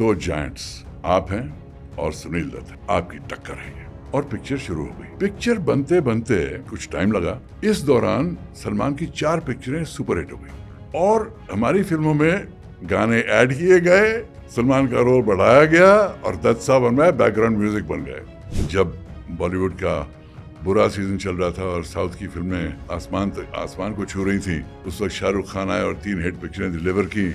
दो जायंट्स आप हैं और सुनील दत्त आपकी टक्कर है और पिक्चर शुरू हो गई पिक्चर बनते बनते कुछ टाइम लगा इस दौरान सलमान की चार पिक्चरें सुपरहिट हो गई और हमारी फिल्मों में गाने ऐड किए गए सलमान का रोल बढ़ाया गया और दत्त साहब और मैं बैकग्राउंड म्यूजिक बन गए जब बॉलीवुड का बुरा सीजन चल रहा था और साउथ की फिल्में आसमान तक आसमान को छू रही थी उस वक्त शाहरुख खान आए और तीन हिट पिक्चरें डिलीवर की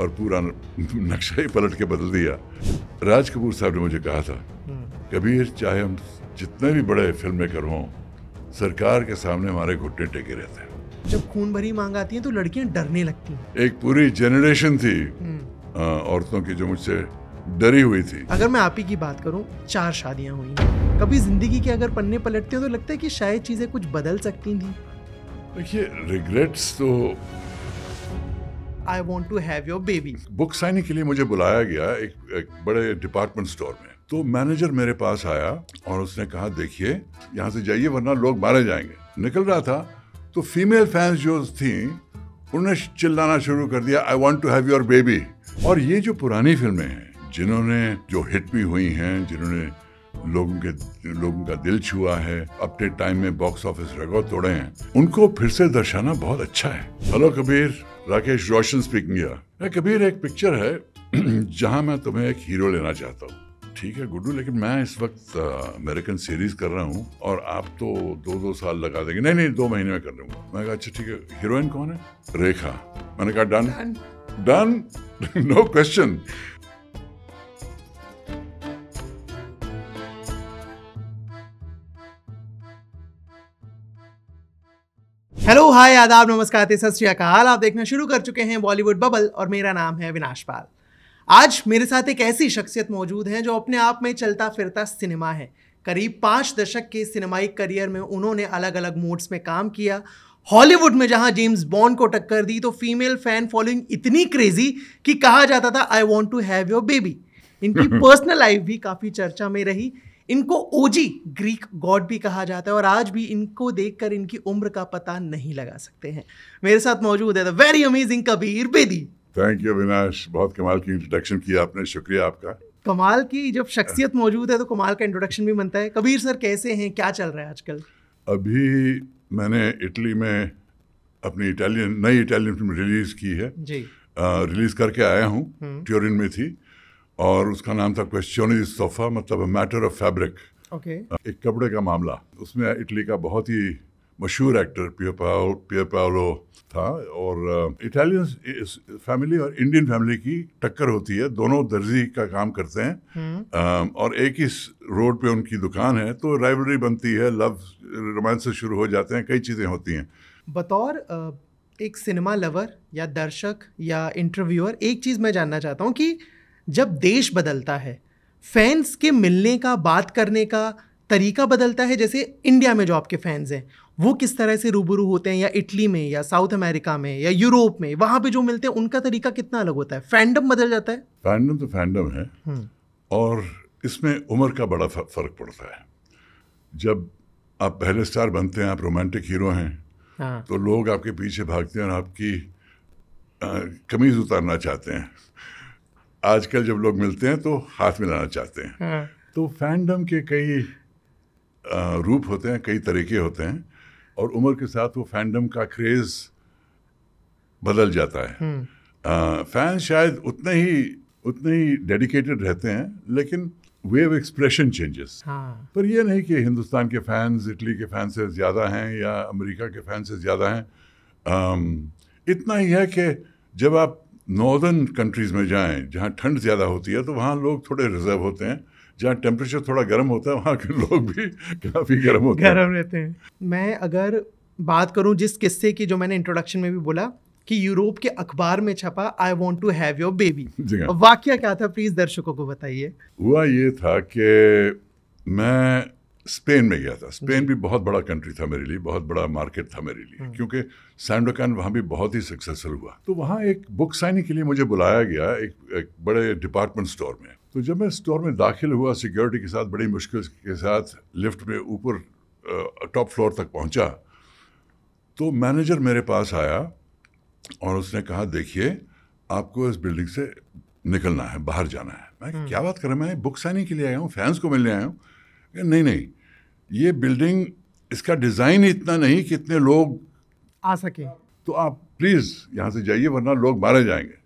और पूरा नक्शा ही पलट के बदल दिया राज कपूर साहब ने मुझे कहा था कबीर चाहे हम जितने भी बड़े फिल्म मेकर हों सरकार के सामने हमारे घुटने टेके रहते हैं जब खून भरी मांग आती है तो लड़कियां डरने लगती हैं एक पूरी जनरेशन थी हम्म। आ, औरतों की जो मुझसे डरी हुई थी अगर मैं आप ही की बात करूं चार शादियां हुई कभी जिंदगी के अगर पन्ने पलटते हो तो लगता है कि शायद चीजें कुछ बदल सकती थी देखिए रिग्रेट्स तो I want to have your baby book signing के लिए मुझे बुलाया गया एक, एक बड़े डिपार्टमेंट स्टोर में तो मैनेजर मेरे पास आया और उसने कहा देखिए यहाँ से जाइए वरना लोग मारे जाएंगे निकल रहा था तो फीमेल फैंस जो थी उन्होंने चिल्लाना शुरू कर दिया I want to have your baby और ये जो पुरानी फिल्में हैं जिन्होंने जो हिट भी हुई हैं जिन्होंने लोगों के लोगों का दिल छुआ है अपने टाइम में बॉक्स ऑफिस रिकॉर्ड तोड़े हैं उनको फिर से दर्शाना बहुत अच्छा है हेलो कबीर राकेश रोशन स्पीकिंग है कबीर एक पिक्चर है जहां मैं तुम्हें एक हीरो लेना चाहता हूँ ठीक है गुड्डू लेकिन मैं इस वक्त अमेरिकन सीरीज कर रहा हूँ और आप तो दो दो साल लगा देंगे नहीं नहीं दो महीने में कर लूंगा मैंने कहा अच्छा ठीक है हीरोइन कौन है रेखा मैंने कहा done done no question hi आदाब नमस्कार सत श्रीकाल आप देखना शुरू कर चुके हैं बॉलीवुड बबल और मेरा नाम है विनाश पाल आज मेरे साथ एक ऐसी शख्सियत मौजूद है जो अपने आप में चलता फिरता सिनेमा है करीब पाँच दशक के सिनेमाई करियर में उन्होंने अलग अलग मोड्स में काम किया हॉलीवुड में जहां जेम्स बॉन्ड को टक्कर दी तो फीमेल फैन फॉलोइंग इतनी क्रेजी कि कहा जाता था I want to have your baby इनकी पर्सनल लाइफ भी काफ़ी चर्चा में रही इनको ओजी ग्रीक गॉड भी कहा जाता है और आज भी इनको देखकर इनकी उम्र का पता नहीं लगा सकते हैं मेरे साथ मौजूद है very amazing Kabir Bedi thank you Avinash बहुत कमाल की इंट्रोडक्शन किया आपने शुक्रिया आपका कमाल की जब शख्सियत मौजूद है तो कमाल का इंट्रोडक्शन भी बनता है कबीर सर कैसे हैं क्या चल रहा है आजकल अभी मैंने इटली में अपनी इटालियन नई इटालियन फिल्म रिलीज़ की है जी रिलीज़ करके आया हूँ ट्योरिन हम्म। में थी और उसका नाम था क्वेश्चन इज सोफा मतलब मैटर ऑफ फैब्रिक ओके एक कपड़े का मामला उसमें इटली का बहुत ही मशहूर एक्टर पियो पाओ पियो पाओलो था और uh, इटालियन फैमिली और इंडियन फैमिली की टक्कर होती है दोनों दर्जी का काम करते हैं hmm. और एक ही रोड पे उनकी दुकान है तो राइवलरी बनती है लव रोमांस शुरू हो जाते हैं कई चीज़ें होती हैं बतौर uh, एक सिनेमा लवर या दर्शक या इंटरव्यूअर एक चीज़ मैं जानना चाहता हूँ कि जब देश बदलता है फैंस के मिलने का बात करने का तरीका बदलता है जैसे इंडिया में जो आपके फैंस हैं वो किस तरह से रूबरू होते हैं या इटली में या साउथ अमेरिका में या यूरोप में वहाँ पे जो मिलते हैं उनका तरीका कितना अलग होता है फैंडम बदल जाता है फैंडम तो फैंडम है हम्म। और इसमें उम्र का बड़ा फर्क पड़ता है जब आप पहले स्टार बनते हैं आप रोमांटिक हीरो हैं हाँ। तो लोग आपके पीछे भागते हैं और आपकी कमीज़ उतारना चाहते हैं आजकल जब लोग मिलते हैं तो हाथ मिलाना चाहते हैं हाँ। तो फैंडम के कई रूप होते हैं कई तरीके होते हैं और उम्र के साथ वो फैंडम का क्रेज़ बदल जाता है फैन हम्म। शायद उतने ही उतने ही डेडिकेटेड रहते हैं लेकिन वे ऑफ एक्सप्रेशन चेंजेस पर यह नहीं कि हिंदुस्तान के फैंस इटली के फैन से ज़्यादा हैं या अमेरिका के फैन से ज़्यादा हैं इतना ही है कि जब आप नॉर्दर्न कंट्रीज़ में जाएं जहाँ ठंड ज़्यादा होती है तो वहाँ लोग थोड़े रिजर्व होते हैं जहाँ टेम्परेचर थोड़ा गर्म होता है वहाँ के लोग भी काफ़ी गर्म होते हैं गर्म रहते हैं मैं अगर बात करूँ जिस किस्से की जो मैंने इंट्रोडक्शन में भी बोला कि यूरोप के अखबार में छपा I want to have your baby वाक्य क्या था प्लीज़ दर्शकों को बताइए हुआ ये था कि मैं स्पेन में गया था स्पेन भी बहुत बड़ा कंट्री था मेरे लिए बहुत बड़ा मार्केट था मेरे लिए हाँ। क्योंकि सैंडोकान वहाँ भी बहुत ही सक्सेसफुल हुआ तो वहाँ एक बुक साइनिंग के लिए मुझे बुलाया गया एक, एक बड़े डिपार्टमेंट स्टोर में तो जब मैं स्टोर में दाखिल हुआ सिक्योरिटी के साथ बड़ी मुश्किल के साथ लिफ्ट में ऊपर टॉप फ्लोर तक पहुँचा तो मैनेजर मेरे पास आया और उसने कहा देखिए आपको इस बिल्डिंग से निकलना है बाहर जाना है मैं हाँ। क्या बात कर रहा मैं बुक साइनिंग के लिए आया हूँ फैंस को मिलने आया हूँ नहीं नहीं ये बिल्डिंग इसका डिज़ाइन इतना नहीं कि इतने लोग आ सके तो आप प्लीज़ यहाँ से जाइए वरना लोग मारे जाएंगे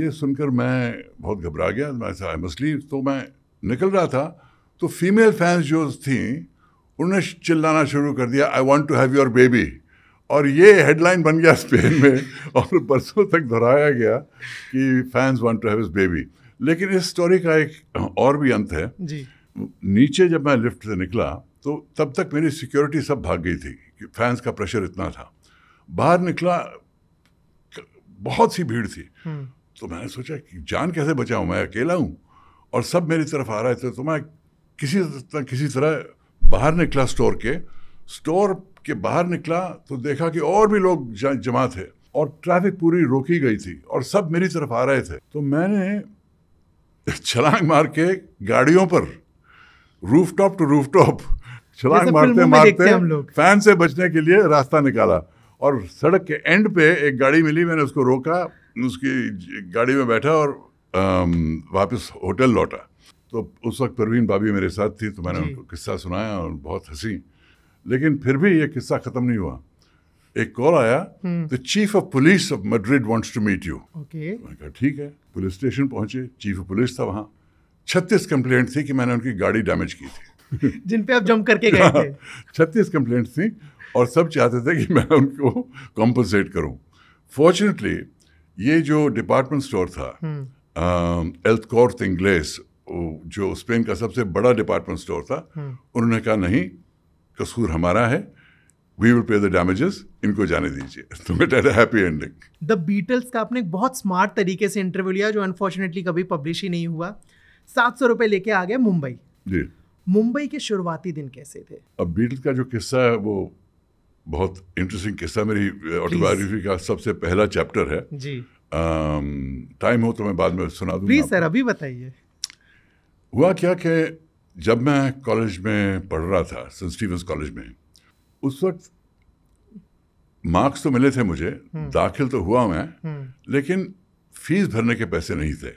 ये सुनकर मैं बहुत घबरा गया मैं ऐसा आई मसली तो मैं निकल रहा था तो फीमेल फैंस जो थी उन्होंने चिल्लाना शुरू कर दिया I want to have your baby और ये हेडलाइन बन गया स्पेन में और बरसों तक दोहराया गया कि fans want to have is baby लेकिन इस स्टोरी का एक और भी अंत है जी नीचे जब मैं लिफ्ट से निकला तो तब तक मेरी सिक्योरिटी सब भाग गई थी कि फैंस का प्रेशर इतना था बाहर निकला बहुत सी भीड़ थी हम्म। तो मैंने सोचा कि जान कैसे बचाऊं मैं अकेला हूँ और सब मेरी तरफ आ रहे थे तो मैं किसी तरह किसी तरह बाहर निकला स्टोर के स्टोर के बाहर निकला तो देखा कि और भी लोग जमा थे और ट्रैफिक पूरी रोकी गई थी और सब मेरी तरफ आ रहे थे तो मैंने छलांग मार के गाड़ियों पर roof top to roof top छलांग मारते मारते फैन से बचने के लिए रास्ता निकाला और सड़क के एंड पे एक गाड़ी मिली मैंने उसको रोका उसकी गाड़ी में बैठा और आम, वापस होटल लौटा तो उस वक्त परवीन भाभी मेरे साथ थी तो मैंने उनको किस्सा सुनाया और बहुत हंसी लेकिन फिर भी ये किस्सा ख़त्म नहीं हुआ एक कॉल आया the chief of police of Madrid wants to meet you मैंने कहा ठीक है पुलिस स्टेशन पहुंचे चीफ ऑफ पुलिस था वहाँ छत्तीस कंप्लेंट थी कि मैंने उनकी गाड़ी डैमेज की थी जिन पे आप जम करके गए हाँ, थे छत्तीस कंप्लेंट थी और सब चाहते थे कि मैं उनको कॉम्पनसेट करूं फॉर्चुनेटली ये जो डिपार्टमेंट स्टोर था एल्थ कॉर्थ इंग्लेस जो स्पेन का सबसे बड़ा डिपार्टमेंट स्टोर था हम्म। उन्होंने कहा नहीं कसूर हमारा है we will pay the damages इनको जाने दीजिए तो it had happy ending the Beatles का आपने एक बहुत स्मार्ट तरीके से इंटरव्यू लिया जो अनफॉर्चुनेटली कभी पब्लिश ही नहीं हुआ सात सौ रुपए लेके आ गए मुंबई जी मुंबई के शुरुआती दिन कैसे थे अब बीटल का जो किस्सा है वो बहुत इंटरेस्टिंग किस्सा मेरी ऑटोबायोग्राफी uh, का सबसे पहला चैप्टर है जी टाइम um, हो तो मैं बाद में सुना दूँ प्लीज सर अभी बताइए हुआ क्या कि जब मैं कॉलेज में पढ़ रहा था सेंट स्टीवंस कॉलेज में उस वक्त मार्क्स तो मिले थे मुझे हम्म। दाखिल तो हुआ मैं हम्म। लेकिन फीस भरने के पैसे नहीं थे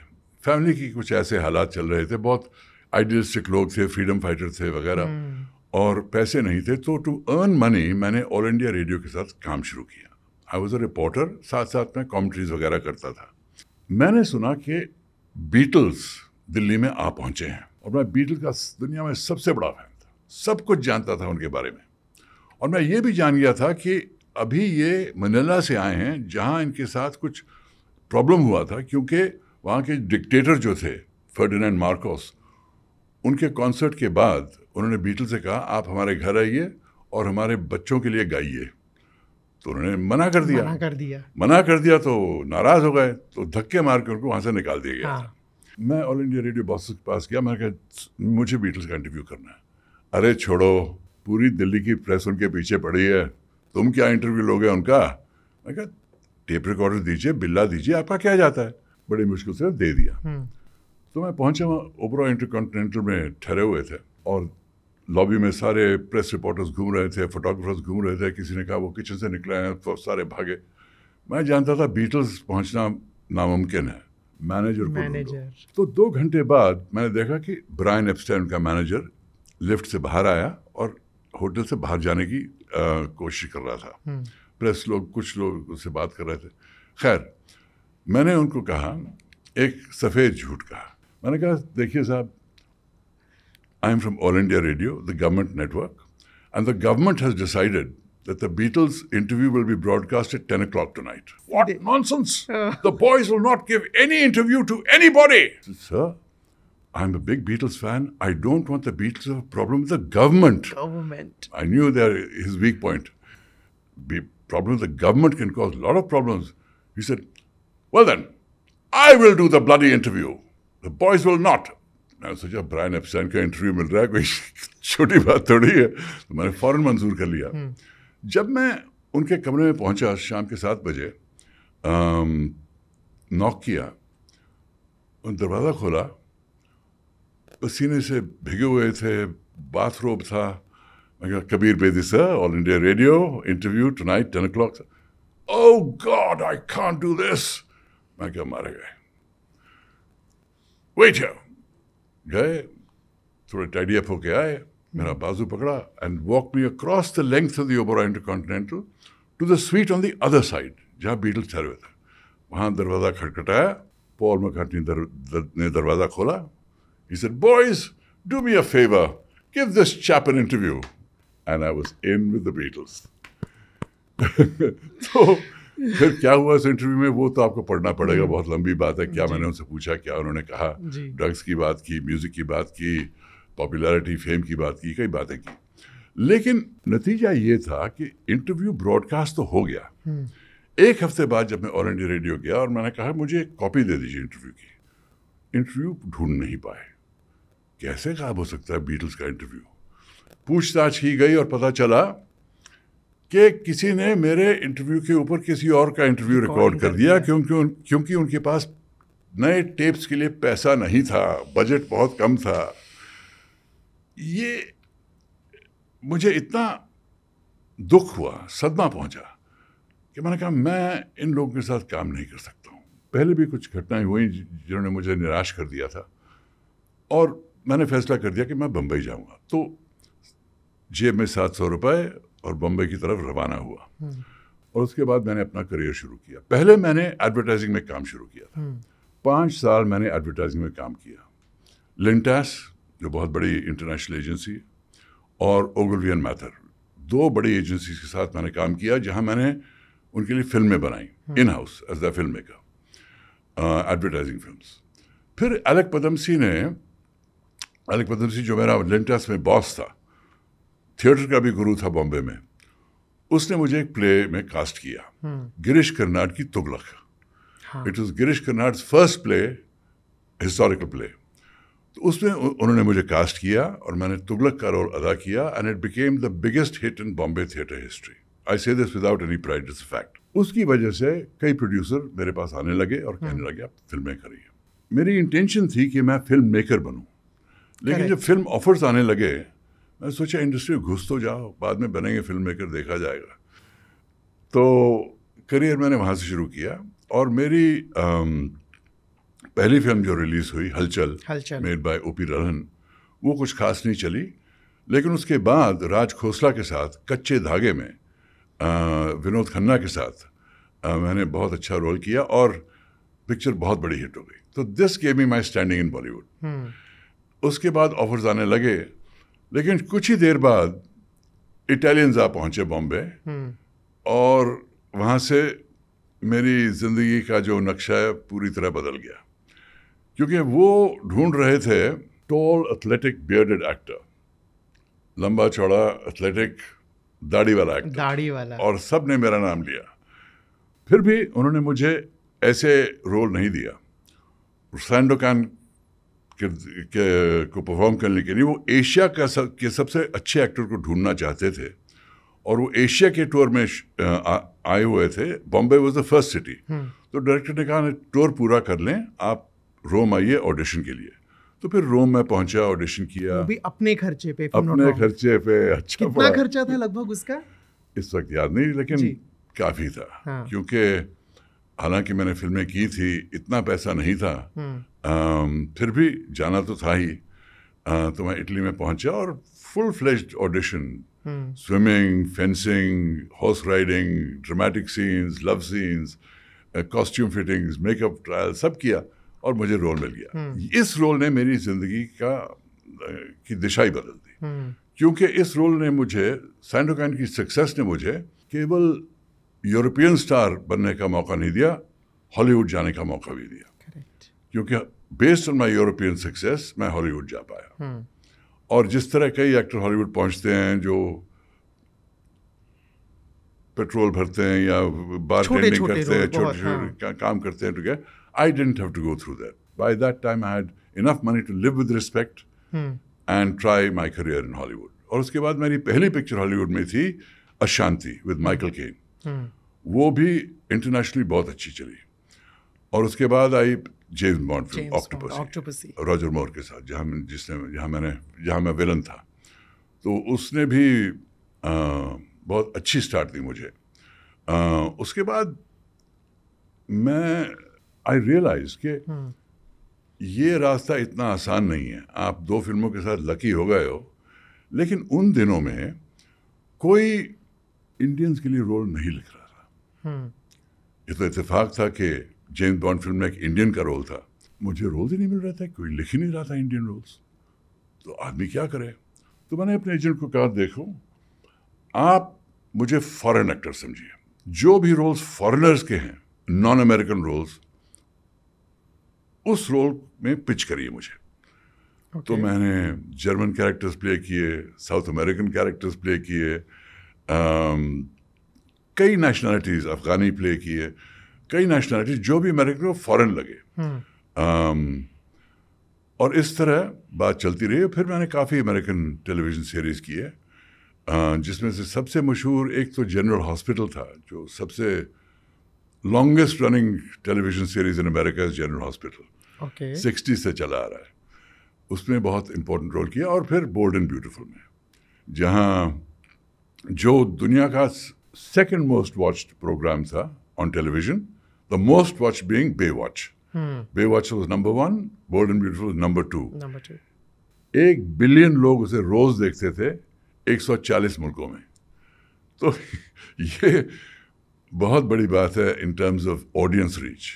फैमिली की कुछ ऐसे हालात चल रहे थे बहुत आइडियलिस्टिक लोग थे फ्रीडम फाइटर थे वगैरह हम्म। और पैसे नहीं थे तो टू अर्न मनी मैंने ऑल इंडिया रेडियो के साथ काम शुरू किया आई वॉज अ रिपोर्टर साथ साथ में कॉमेंट्रीज वगैरह करता था मैंने सुना कि बीटल्स दिल्ली में आ पहुंचे हैं और मैं बीटल का दुनिया में सबसे बड़ा फैन था सब कुछ जानता था उनके बारे में और मैं ये भी जान गया था कि अभी ये मनीला से आए हैं जहाँ इनके साथ कुछ प्रॉब्लम हुआ था क्योंकि वहाँ के डिक्टेटर जो थे फर्डिनेंड मार्कोस उनके कॉन्सर्ट के बाद उन्होंने बीटल से कहा आप हमारे घर आइए और हमारे बच्चों के लिए गाइए तो उन्होंने मना कर दिया मना कर दिया मना कर दिया तो नाराज़ हो गए तो धक्के मार के उनको वहाँ से निकाल दिया गया हाँ। मैं ऑल इंडिया रेडियो बॉस के पास गया मैंने कहा मुझे बीटल्स का इंटरव्यू करना है अरे छोड़ो पूरी दिल्ली की प्रेस उनके पीछे पड़ी है तुम क्या इंटरव्यू लोगे उनका मैं कहा टेप रिकॉर्डर दीजिए बिल्ला दीजिए आपका क्या जाता है बड़ी मुश्किल से दे दिया हम्म। तो मैं पहुंचा वहाँ ओबरा इंटरकॉन्टिनेंटल में ठहरे हुए थे और लॉबी में सारे प्रेस रिपोर्टर्स घूम रहे थे फोटोग्राफर्स घूम रहे थे किसी ने कहा वो किचन से निकले हैं तो सारे भागे मैं जानता था बीटल्स पहुंचना नामुमकिन है मैनेजर को तो दो घंटे बाद मैंने देखा कि ब्रायन एपस्टैन का मैनेजर लिफ्ट से बाहर आया और होटल से बाहर जाने की कोशिश कर रहा था हम्म। प्रेस लोग कुछ लोग उससे बात कर रहे थे खैर मैंने उनको कहा एक सफ़ेद झूठ कहा मैंने कहा देखिए साहब I am from All India Radio the government network and the government has decided that the Beatles interview will be broadcast at 10 o'clock tonight. What they, nonsense! Uh, the boys will not give any interview to anybody! Sir, I'm a big Beatles fan. I don't want the Beatles to have a problem with the government. Government. I knew their, his weak point. Be, problem the government can cause a lot of problems. He said, Well then, I will do the bloody interview. The boys will not. मैंने सोचा Brian एप्सैन का interview मिल रहा है कोई छोटी बात थोड़ी है तो मैंने फ़ौरन मंजूर कर लिया हम्म। जब मैं उनके कमरे में पहुंचा शाम के सात बजे नॉक किया दरवाज़ा खोला पसीने से भिगे हुए थे बाथरूम था मैं कहा Kabir Bedi sir All India Radio interview tonight ten oh God I can't do this I come out of here. Wait here. Gay, through tidy up, okay, mera bazu pakra, and walked me across the length of the Oberoi Intercontinental to the suite on the other side, Ja Beatles Tharavata. Wahan Darvada Kharkataya, Paul McCartney Darvada Khola. He said, Boys, do me a favor, give this chap an interview. And I was in with the Beatles. so, फिर क्या हुआ उस interview में वो तो आपको पढ़ना पड़ेगा हम्म। बहुत लंबी बात है क्या मैंने उनसे पूछा क्या उन्होंने कहा ड्रग्स की बात की म्यूज़िक की बात की पॉपुलैरिटी फेम की बात की कई बातें की लेकिन नतीजा ये था कि इंटरव्यू ब्रॉडकास्ट तो हो गया हम्म। एक हफ्ते बाद जब मैं ऑल इंडिया रेडियो गया और मैंने कहा मुझे एक कॉपी दे दीजिए इंटरव्यू की इंटरव्यू ढूंढ नहीं पाए कैसे गायब हो सकता है बीटल्स का इंटरव्यू पूछताछ की गई और पता चला कि किसी ने मेरे इंटरव्यू के ऊपर किसी और का इंटरव्यू रिकॉर्ड कर दिया क्योंकि उन, क्योंकि उनके पास नए टेप्स के लिए पैसा नहीं था बजट बहुत कम था ये मुझे इतना दुख हुआ सदमा पहुंचा कि मैंने कहा मैं इन लोगों के साथ काम नहीं कर सकता हूँ पहले भी कुछ घटनाएं हुई जिन्होंने मुझे निराश कर दिया था और मैंने फैसला कर दिया कि मैं बम्बई जाऊँगा तो जेब में सात सौ रुपये और बम्बई की तरफ रवाना हुआ हम्म। और उसके बाद मैंने अपना करियर शुरू किया पहले मैंने एडवर्टाइजिंग में काम शुरू किया था हम्म। पाँच साल मैंने एडवर्टाइजिंग में काम किया लिंटास जो बहुत बड़ी इंटरनेशनल एजेंसी और ओगलवियन मैथर दो बड़ी एजेंसी के साथ मैंने काम किया जहाँ मैंने उनके लिए फिल्में बनाई in house as the film maker advertising film फिर अलग पदमसी ने अलग पदमसी जो मेरा लिंटास में बॉस था थिएटर का भी गुरु था बॉम्बे में उसने मुझे एक प्ले में कास्ट किया हम्म। गिरीश कर्नाड की तुगलक इट हाँ। Was Girish Karnad first play historical play तो उसमें उन्होंने मुझे कास्ट किया और मैंने तुगलक का रोल अदा किया and it became the biggest hit in Bombay theatre history I say this without any pride is fact उसकी वजह से कई प्रोड्यूसर मेरे पास आने लगे और हम्म। कहने लगे आप फिल्में करिए मेरी इंटेंशन थी कि मैं फिल्म मेकर बनूँ लेकिन जब फिल्म ऑफर्स आने लगे मैं सोचा इंडस्ट्री में घुस तो जाओ बाद में बनेंगे फिल्म मेकर देखा जाएगा तो करियर मैंने वहाँ से शुरू किया और मेरी आम, पहली फिल्म जो रिलीज़ हुई हलचल हलचल मेड बाय ओ पी रहन वो कुछ खास नहीं चली लेकिन उसके बाद राज खोसला के साथ कच्चे धागे में आ, विनोद खन्ना के साथ आ, मैंने बहुत अच्छा रोल किया और पिक्चर बहुत बड़ी हिट हो गई तो this game me my standing in Bollywood उसके बाद ऑफर्स आने लगे लेकिन कुछ ही देर बाद इटालियंस आ पहुँचे बॉम्बे हम्म। और वहाँ से मेरी ज़िंदगी का जो नक्शा है पूरी तरह बदल गया क्योंकि वो ढूंढ रहे थे टॉल एथलेटिक बियर्डेड एक्टर लंबा चौड़ा एथलेटिक दाढ़ी वाला एक्टर दाढ़ी वाला और सब ने मेरा नाम लिया फिर भी उन्होंने मुझे ऐसे रोल नहीं दिया सैंडोकैन को परफॉर्म करने के लिए वो एशिया का सब के सबसे अच्छे एक्टर को ढूंढना चाहते थे और वो एशिया के टूर में आए हुए थे Bombay was the first city तो डायरेक्टर ने कहा टूर पूरा कर लें आप रोम आइए ऑडिशन के लिए तो फिर रोम में पहुंचा ऑडिशन किया भी अपने खर्चे पे अपने खर्चे पे अच्छा कितना खर्चा था लगभग उसका इस वक्त याद नहीं लेकिन काफ़ी था हाँ। क्योंकि हालांकि मैंने फिल्में की थी इतना पैसा नहीं था आ, हम्म। फिर भी जाना तो था ही आ, तो मैं इटली में पहुंचा और full fledged audition swimming fencing horse riding dramatic scenes love scenes costume fittings makeup trial सब किया और मुझे रोल मिल गया हम्म। इस रोल ने मेरी ज़िंदगी का की दिशा ही बदल दी हम्म। क्योंकि इस रोल ने मुझे सैंडोकैन की सक्सेस ने मुझे केवल यूरोपियन स्टार बनने का मौका नहीं दिया हॉलीवुड जाने का मौका भी दिया Correct. क्योंकि based on my European success मैं हॉलीवुड जा पाया hmm. और जिस तरह कई एक्टर हॉलीवुड पहुंचते हैं जो पेट्रोल भरते हैं या बार छोटे, छोटे करते हैं छोटे छोटे हाँ. काम करते हैं ठीक I didn't have to go through that by that time I had enough money to live with respect and try my career in Hollywood और उसके बाद मेरी पहली पिक्चर हॉलीवुड में थी अशांति विद माइकल केन वो भी इंटरनेशनली बहुत अच्छी चली और उसके बाद आई James Bond film Octopus Roger Moore के साथ जहाँ जिसने जहाँ मैंने जहाँ मैं विलन था तो उसने भी आ, बहुत अच्छी स्टार्ट दी मुझे आ, उसके बाद मैं आई रियलाइज के ये रास्ता इतना आसान नहीं है आप दो फिल्मों के साथ लकी हो गए हो लेकिन उन दिनों में कोई इंडियंस के लिए रोल नहीं लिख रहा तो हम्म। इतफाक था कि जेम्स बॉन्ड फिल्म में एक इंडियन का रोल था मुझे रोल ही नहीं मिल रहा था कोई लिख ही नहीं रहा था इंडियन रोल्स तो आदमी क्या करे तो मैंने अपने एजेंट को कहा देखो आप मुझे फॉरेन एक्टर समझिए जो भी रोल्स फॉरेनर्स के हैं नॉन अमेरिकन रोल्स उस रोल में पिच करिए मुझे तो okay. तो मैंने जर्मन कैरेक्टर्स प्ले किए साउथ अमेरिकन कैरेक्टर्स प्ले किए um, कई नेशनलिटीज़ अफ़गानी प्ले किए कई नेशनलिटीज़ जो भी अमेरिकन को फॉरेन लगे हम्म। um, और इस तरह बात चलती रही फिर मैंने काफ़ी अमेरिकन टेलीविज़न सीरीज़ की है uh, जिसमें से सबसे मशहूर एक तो जनरल हॉस्पिटल था जो सबसे longest running television series in America is General Hospital sixty से चला आ रहा है उसमें बहुत इम्पोर्टेंट रोल किया और फिर बोल्ड एंड ब्यूटिफुल में जहाँ जो दुनिया का सेकेंड मोस्ट वॉच प्रोग्राम था on television the most watch being Baywatch Baywatch was number one bold and beautiful number two एक बिलियन लोग उसे रोज देखते थे 140 मुल्कों में तो ये बहुत बड़ी बात है in terms of audience reach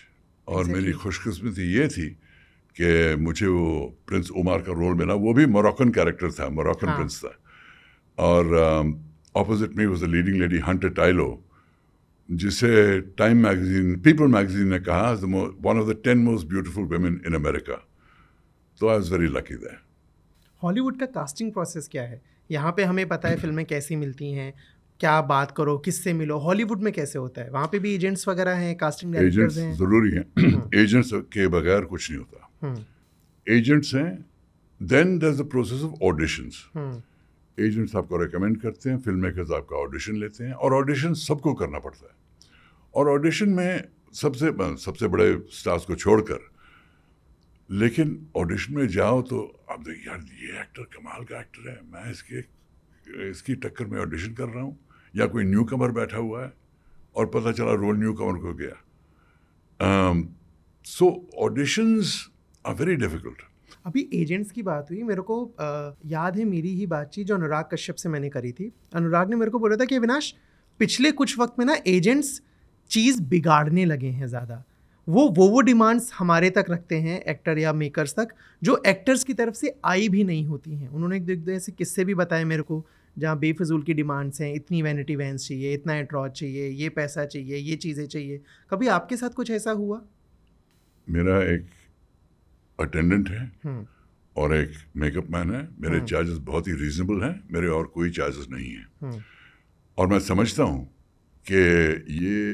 और मेरी खुशकिस्मती ये थी कि मुझे वो प्रिंस उमर का रोल मिला वो भी मोरक्कन कैरेक्टर था मोरक्कन हाँ. प्रिंस था और um, opposite me was a leading lady Hunter Tylo जिसे टाइम मैगजीन पीपल मैगजीन ने कहा one of the ten most beautiful women in America तो I was very lucky that Hollywood का casting process क्या है यहाँ पे हमें पता है फिल्में कैसी मिलती हैं क्या बात करो किससे मिलो हॉलीवुड में कैसे होता है वहाँ पे भी एजेंट्स वगैरह हैं कास्टिंग एजेंट्स हैं ज़रूरी हैं एजेंट्स हम्म। के बगैर कुछ नहीं होता एजेंट्स हम्म। हैं then through the process of auditions agents आपको रिकमेंड करते हैं फिल्म मेकर्स आपका ऑडिशन लेते हैं और ऑडिशन सबको करना पड़ता है और ऑडिशन में सबसे सबसे बड़े स्टार्स को छोड़कर लेकिन ऑडिशन में जाओ तो आप देखिए यार ये एक्टर कमाल का एक्टर है मैं इसके इसकी टक्कर में ऑडिशन कर रहा हूँ या कोई न्यू कमर बैठा हुआ है और पता चला रोल न्यू कमर को गया so auditions are very difficult अभी एजेंट्स की बात हुई मेरे को आ, याद है मेरी ही बातचीत जो अनुराग कश्यप से मैंने करी थी अनुराग ने मेरे को बोला था कि अविनाश पिछले कुछ वक्त में ना एजेंट्स चीज़ बिगाड़ने लगे हैं ज़्यादा वो वो वो डिमांड्स हमारे तक रखते हैं एक्टर या मेकर्स तक जो एक्टर्स की तरफ से आई भी नहीं होती हैं उन्होंने एक दो ऐसे किस्से भी बताए मेरे को जहाँ बेफजूल की डिमांड्स हैं इतनी वैनिटी वैंस चाहिए इतना एट्रॉज चाहिए ये पैसा चाहिए ये चीज़ें चाहिए कभी आपके साथ कुछ ऐसा हुआ मेरा एक अटेंडेंट है हम्म। और एक मेकअप मैन है मेरे चार्जेस हम्म। बहुत ही रीजनेबल हैं मेरे और कोई चार्जेस नहीं हैं हम्म। और मैं समझता हूँ कि ये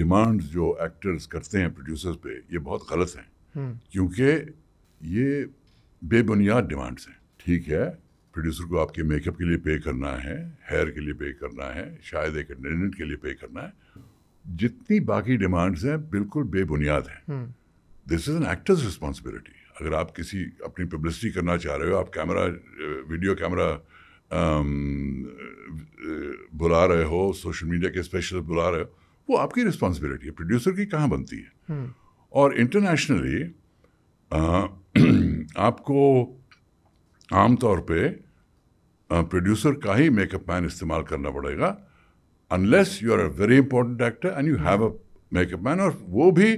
डिमांड जो एक्टर्स करते हैं प्रोड्यूसर्स पे ये बहुत गलत हैं क्योंकि ये बेबुनियाद डिमांड्स हैं ठीक है प्रोड्यूसर को आपके मेकअप के लिए पे करना है हेयर के लिए पे करना है शायद एक अटेंडेंट के लिए पे करना है जितनी बाकी डिमांड्स हैं बिल्कुल बेबुनियाद हैं this is an actor's responsibility अगर आप किसी अपनी पब्लिसिटी करना चाह रहे हो आप कैमरा वीडियो कैमरा बुला रहे हो सोशल मीडिया के स्पेशल बुला रहे हो वो आपकी रिस्पॉन्सिबिलिटी है प्रोड्यूसर की कहाँ बनती है हम्म। और इंटरनेशनली आपको आमतौर पे प्रोड्यूसर का ही मेकअप मैन इस्तेमाल करना पड़ेगा unless you are a very important actor and you have a makeup man और वो भी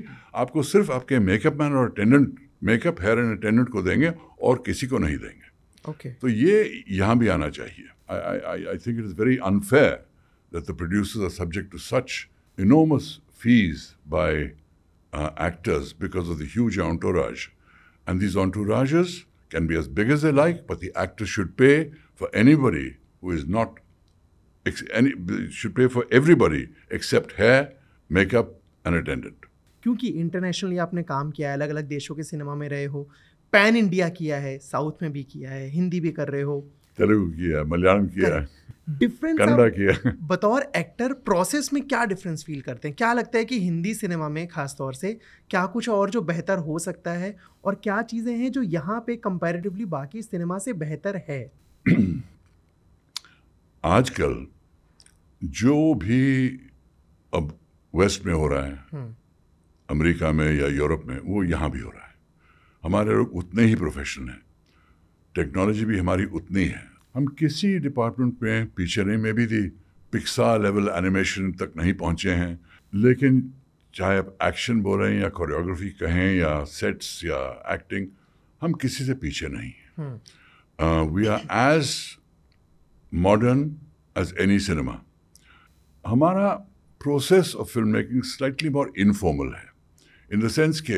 आपको सिर्फ आपके मेकअप मैन और attendant makeup hair and attendant को देंगे और किसी को नहीं देंगे ओके okay. तो ये यहाँ भी आना चाहिए I think it is very unfair that the producers are subject to such enormous fees by actors because of the huge entourage and these entourage can be as big a like but the actor should pay for any body who is not should pay for everybody except hair makeup and attendant क्योंकि internationally आपने काम किया है अलग अलग देशों के cinema में रहे हो पैन इंडिया किया है साउथ में भी किया है हिंदी भी कर रहे हो तेलुगु किया मलयालम किया है डिफरेंस कन्नड़ा किया बतौर एक्टर प्रोसेस में क्या डिफरेंस फील करते हैं क्या लगता है कि हिंदी सिनेमा में खास तौर से क्या कुछ और जो बेहतर हो सकता है और क्या चीज़ें हैं जो यहाँ पे कंपैरेटिवली बाकी सिनेमा से बेहतर है आजकल जो भी अब वेस्ट में हो रहा है हम्म। अमेरिका में या यूरोप में वो यहाँ भी हो रहा है हमारे लोग उतने ही प्रोफेशनल हैं टेक्नोलॉजी भी हमारी उतनी है हम किसी डिपार्टमेंट में पीछे नहीं में भी थी पिक्सा लेवल एनिमेशन तक नहीं पहुँचे हैं लेकिन चाहे आप एक्शन बोलें या कोरियोग्राफी कहें या सेट्स या एक्टिंग हम किसी से पीछे नहीं we are as modern as any cinema हमारा process of film making slightly more informal है इन द सेंस के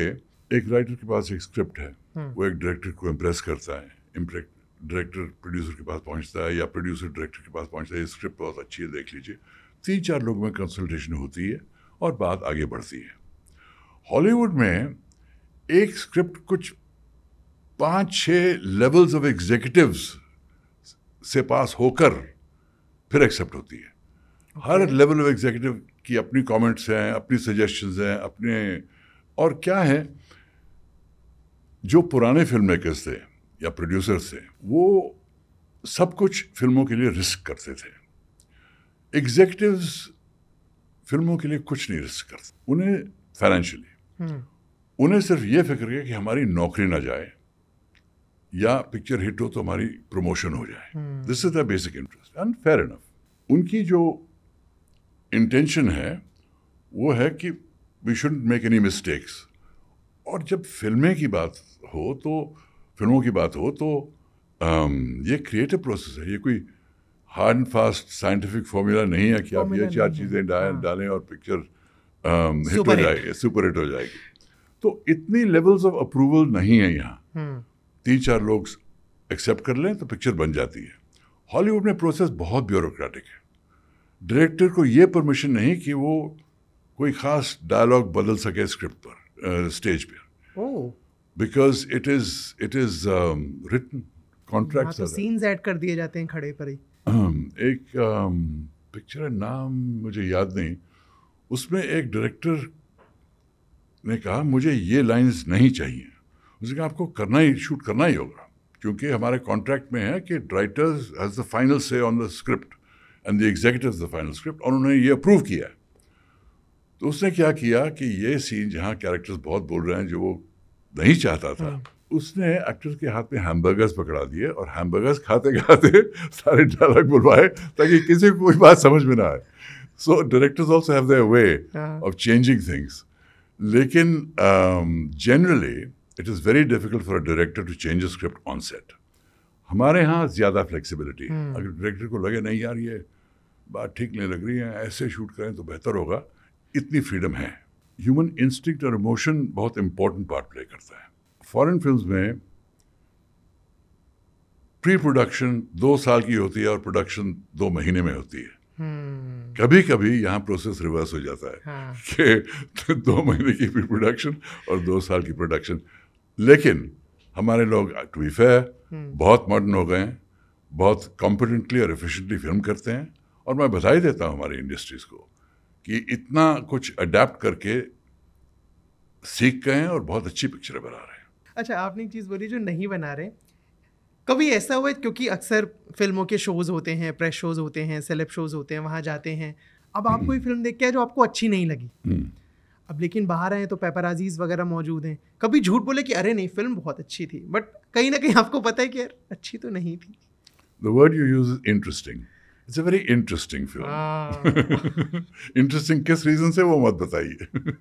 एक राइटर के पास एक स्क्रिप्ट है हम्म। वो एक डायरेक्टर को इम्प्रेस करता है डायरेक्टर प्रोड्यूसर के पास पहुंचता है या प्रोड्यूसर डायरेक्टर के पास पहुंचता है स्क्रिप्ट बहुत अच्छी है देख लीजिए तीन चार लोगों में कंसल्टेशन होती है और बात आगे बढ़ती है हॉलीवुड में एक स्क्रिप्ट कुछ पाँच छः लेवल्स ऑफ एग्जीक्यूटिव्स से पास होकर फिर एक्सेप्ट होती है okay. हर लेवल ऑफ एग्जीक्यूटिव की अपनी कमेंट्स हैं अपनी सजेशंस हैं अपने और क्या है जो पुराने फिल्म मेकर्स थे या प्रोड्यूसर्स थे वो सब कुछ फिल्मों के लिए रिस्क करते थे एग्जेक्टिव फिल्मों के लिए कुछ नहीं रिस्क करते उन्हें फाइनेंशियली हम्म। उन्हें सिर्फ ये फिक्र है कि हमारी नौकरी ना जाए या पिक्चर हिट हो तो हमारी प्रमोशन हो जाए this is the basic interest and fair enough उनकी जो इंटेंशन है वो है कि we should make any mistakes और जब फिल्में की बात हो तो फिल्मों की बात हो तो आम, um, ये क्रिएटिव प्रोसेस है ये कोई hard and fast scientific formula नहीं है कि आप ये चार चीज़ें डालें हाँ। डालें और पिक्चर हिट um, हो जाएगी सुपर हिट हो जाएगी तो इतनी लेवल्स ऑफ अप्रूवल नहीं है यहाँ हम्म। तीन चार लोग एक्सेप्ट कर लें तो पिक्चर बन जाती है हॉलीवुड में प्रोसेस बहुत ब्यूरोक्रेटिक है डायरेक्टर को ये परमिशन नहीं कि वो कोई खास डायलॉग बदल सके स्क्रिप्ट पर स्टेज पर because it is it is written contract scenes add कर दिए जाते हैं खड़े पर ही एक पिक्चर um, है नाम मुझे याद नहीं उसमें एक डायरेक्टर ने कहा मुझे ये लाइंस नहीं चाहिए उसने कहा आपको करना ही शूट करना ही होगा क्योंकि हमारे कॉन्ट्रैक्ट में है कि writers has the final say on the script and the executive the final script और उन्होंने ये अप्रूव किया है तो उसने क्या किया कि ये सीन जहाँ कैरेक्टर्स बहुत बोल रहे हैं जो वो नहीं चाहता था हाँ। उसने एक्टर्स के हाथ में हैमबर्गर्स पकड़ा दिए और हैमबर्गर्स खाते खाते सारे डायलॉग बुलवाए ताकि किसी को कोई बात समझ में ना आए so directors also have the way of changing things लेकिन generally it is very difficult for a director to change script on set हमारे यहाँ ज़्यादा फ्लेक्सिबिलिटी हम्म। अगर डायरेक्टर को लगे नहीं यार ये बात ठीक नहीं लग रही है ऐसे शूट करें तो बेहतर होगा इतनी फ्रीडम है ह्यूमन इंस्टिंग और इमोशन बहुत इंपॉर्टेंट पार्ट प्ले करता है फॉरेन फिल्म में प्री प्रोडक्शन दो साल की होती है और प्रोडक्शन दो महीने में होती है Hmm. हम्म। कभी कभी यहाँ प्रोसेस रिवर्स हो जाता है हाँ. दो महीने की प्री प्रोडक्शन और दो साल की प्रोडक्शन लेकिन हमारे लोग ट्वीफ है hmm. बहुत मॉडर्न हो गए हैं बहुत कॉम्पिटेंटली और एफिशिएंटली फिल्म करते हैं और मैं बधाई देता हूँ हमारी इंडस्ट्रीज़ को कि इतना कुछ अडेप्ट करके सीख गए हैं और बहुत अच्छी पिक्चरें बना रहे हैं अच्छा आपने एक चीज़ बोली जो नहीं बना रहे कभी ऐसा हुआ है क्योंकि अक्सर फिल्मों के शोज़ होते हैं प्रेस शोज़ होते हैं सेलेब शोज़ होते हैं वहाँ जाते हैं अब आप हम्म। कोई फिल्म देख के आए जो आपको अच्छी नहीं लगी हम्म। अब लेकिन बाहर आए तो पेपर आजीज वगैरह मौजूद हैं कभी झूठ बोले कि अरे नहीं फिल्म बहुत अच्छी थी बट कहीं ना कहीं आपको पता है कि यार अच्छी तो नहीं थी the word you use is interesting it's a very interesting film interesting किस रीज़न से वो मत बताइए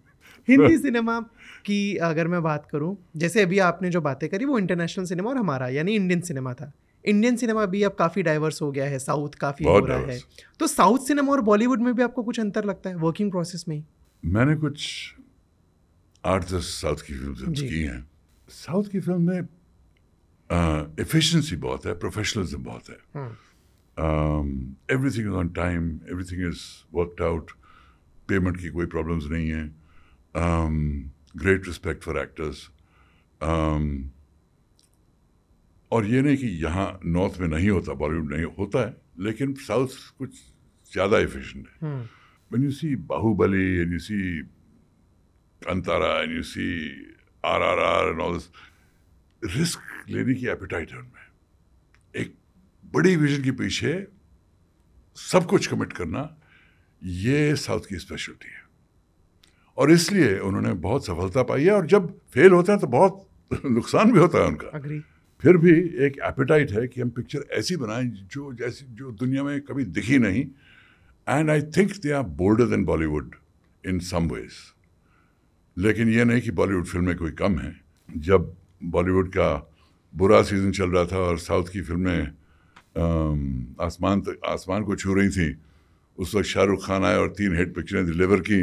हिंदी सिनेमा की अगर मैं बात करूं जैसे अभी आपने जो बातें करी वो इंटरनेशनल सिनेमा और हमारा यानी इंडियन सिनेमा था इंडियन सिनेमा भी अब काफ़ी डाइवर्स हो गया है साउथ काफ़ी हो रहा है तो साउथ सिनेमा और बॉलीवुड में भी आपको कुछ अंतर लगता है वर्किंग प्रोसेस में मैंने कुछ आठ दस साउथ की फिल्म की हैं साउथ की फिल्म में एफिशिएंसी बहुत है प्रोफेशनलिज्म बहुत है हाँ। um, everything is on time everything is worked out payment की कोई प्रॉब्लम्स नहीं है ग्रेट रिस्पेक्ट फॉर एक्टर्स और ये नहीं कि यहाँ नॉर्थ में नहीं होता बॉलीवुड नहीं होता है लेकिन साउथ कुछ ज़्यादा एफिशिएंट है when you see Baahubali and you see अंतारा and you see R R R and all risk लेने की एपिटाइट है उनमें एक बड़ी विजन के पीछे सब कुछ कमिट करना ये साउथ की स्पेशलिटी है और इसलिए उन्होंने बहुत सफलता पाई है और जब फेल होता है तो बहुत नुकसान भी होता है उनका अग्री। फिर भी एक एपेटाइट है कि हम पिक्चर ऐसी बनाएं जो जैसी जो दुनिया में कभी दिखी नहीं and I think they are bolder than Bollywood in some ways लेकिन ये नहीं कि बॉलीवुड फिल्में कोई कम हैं जब बॉलीवुड का बुरा सीज़न चल रहा था और साउथ की फिल्में आसमान तक आसमान को छू रही थी उस वक्त शाहरुख खान आए और तीन हेड पिक्चरें डिलीवर की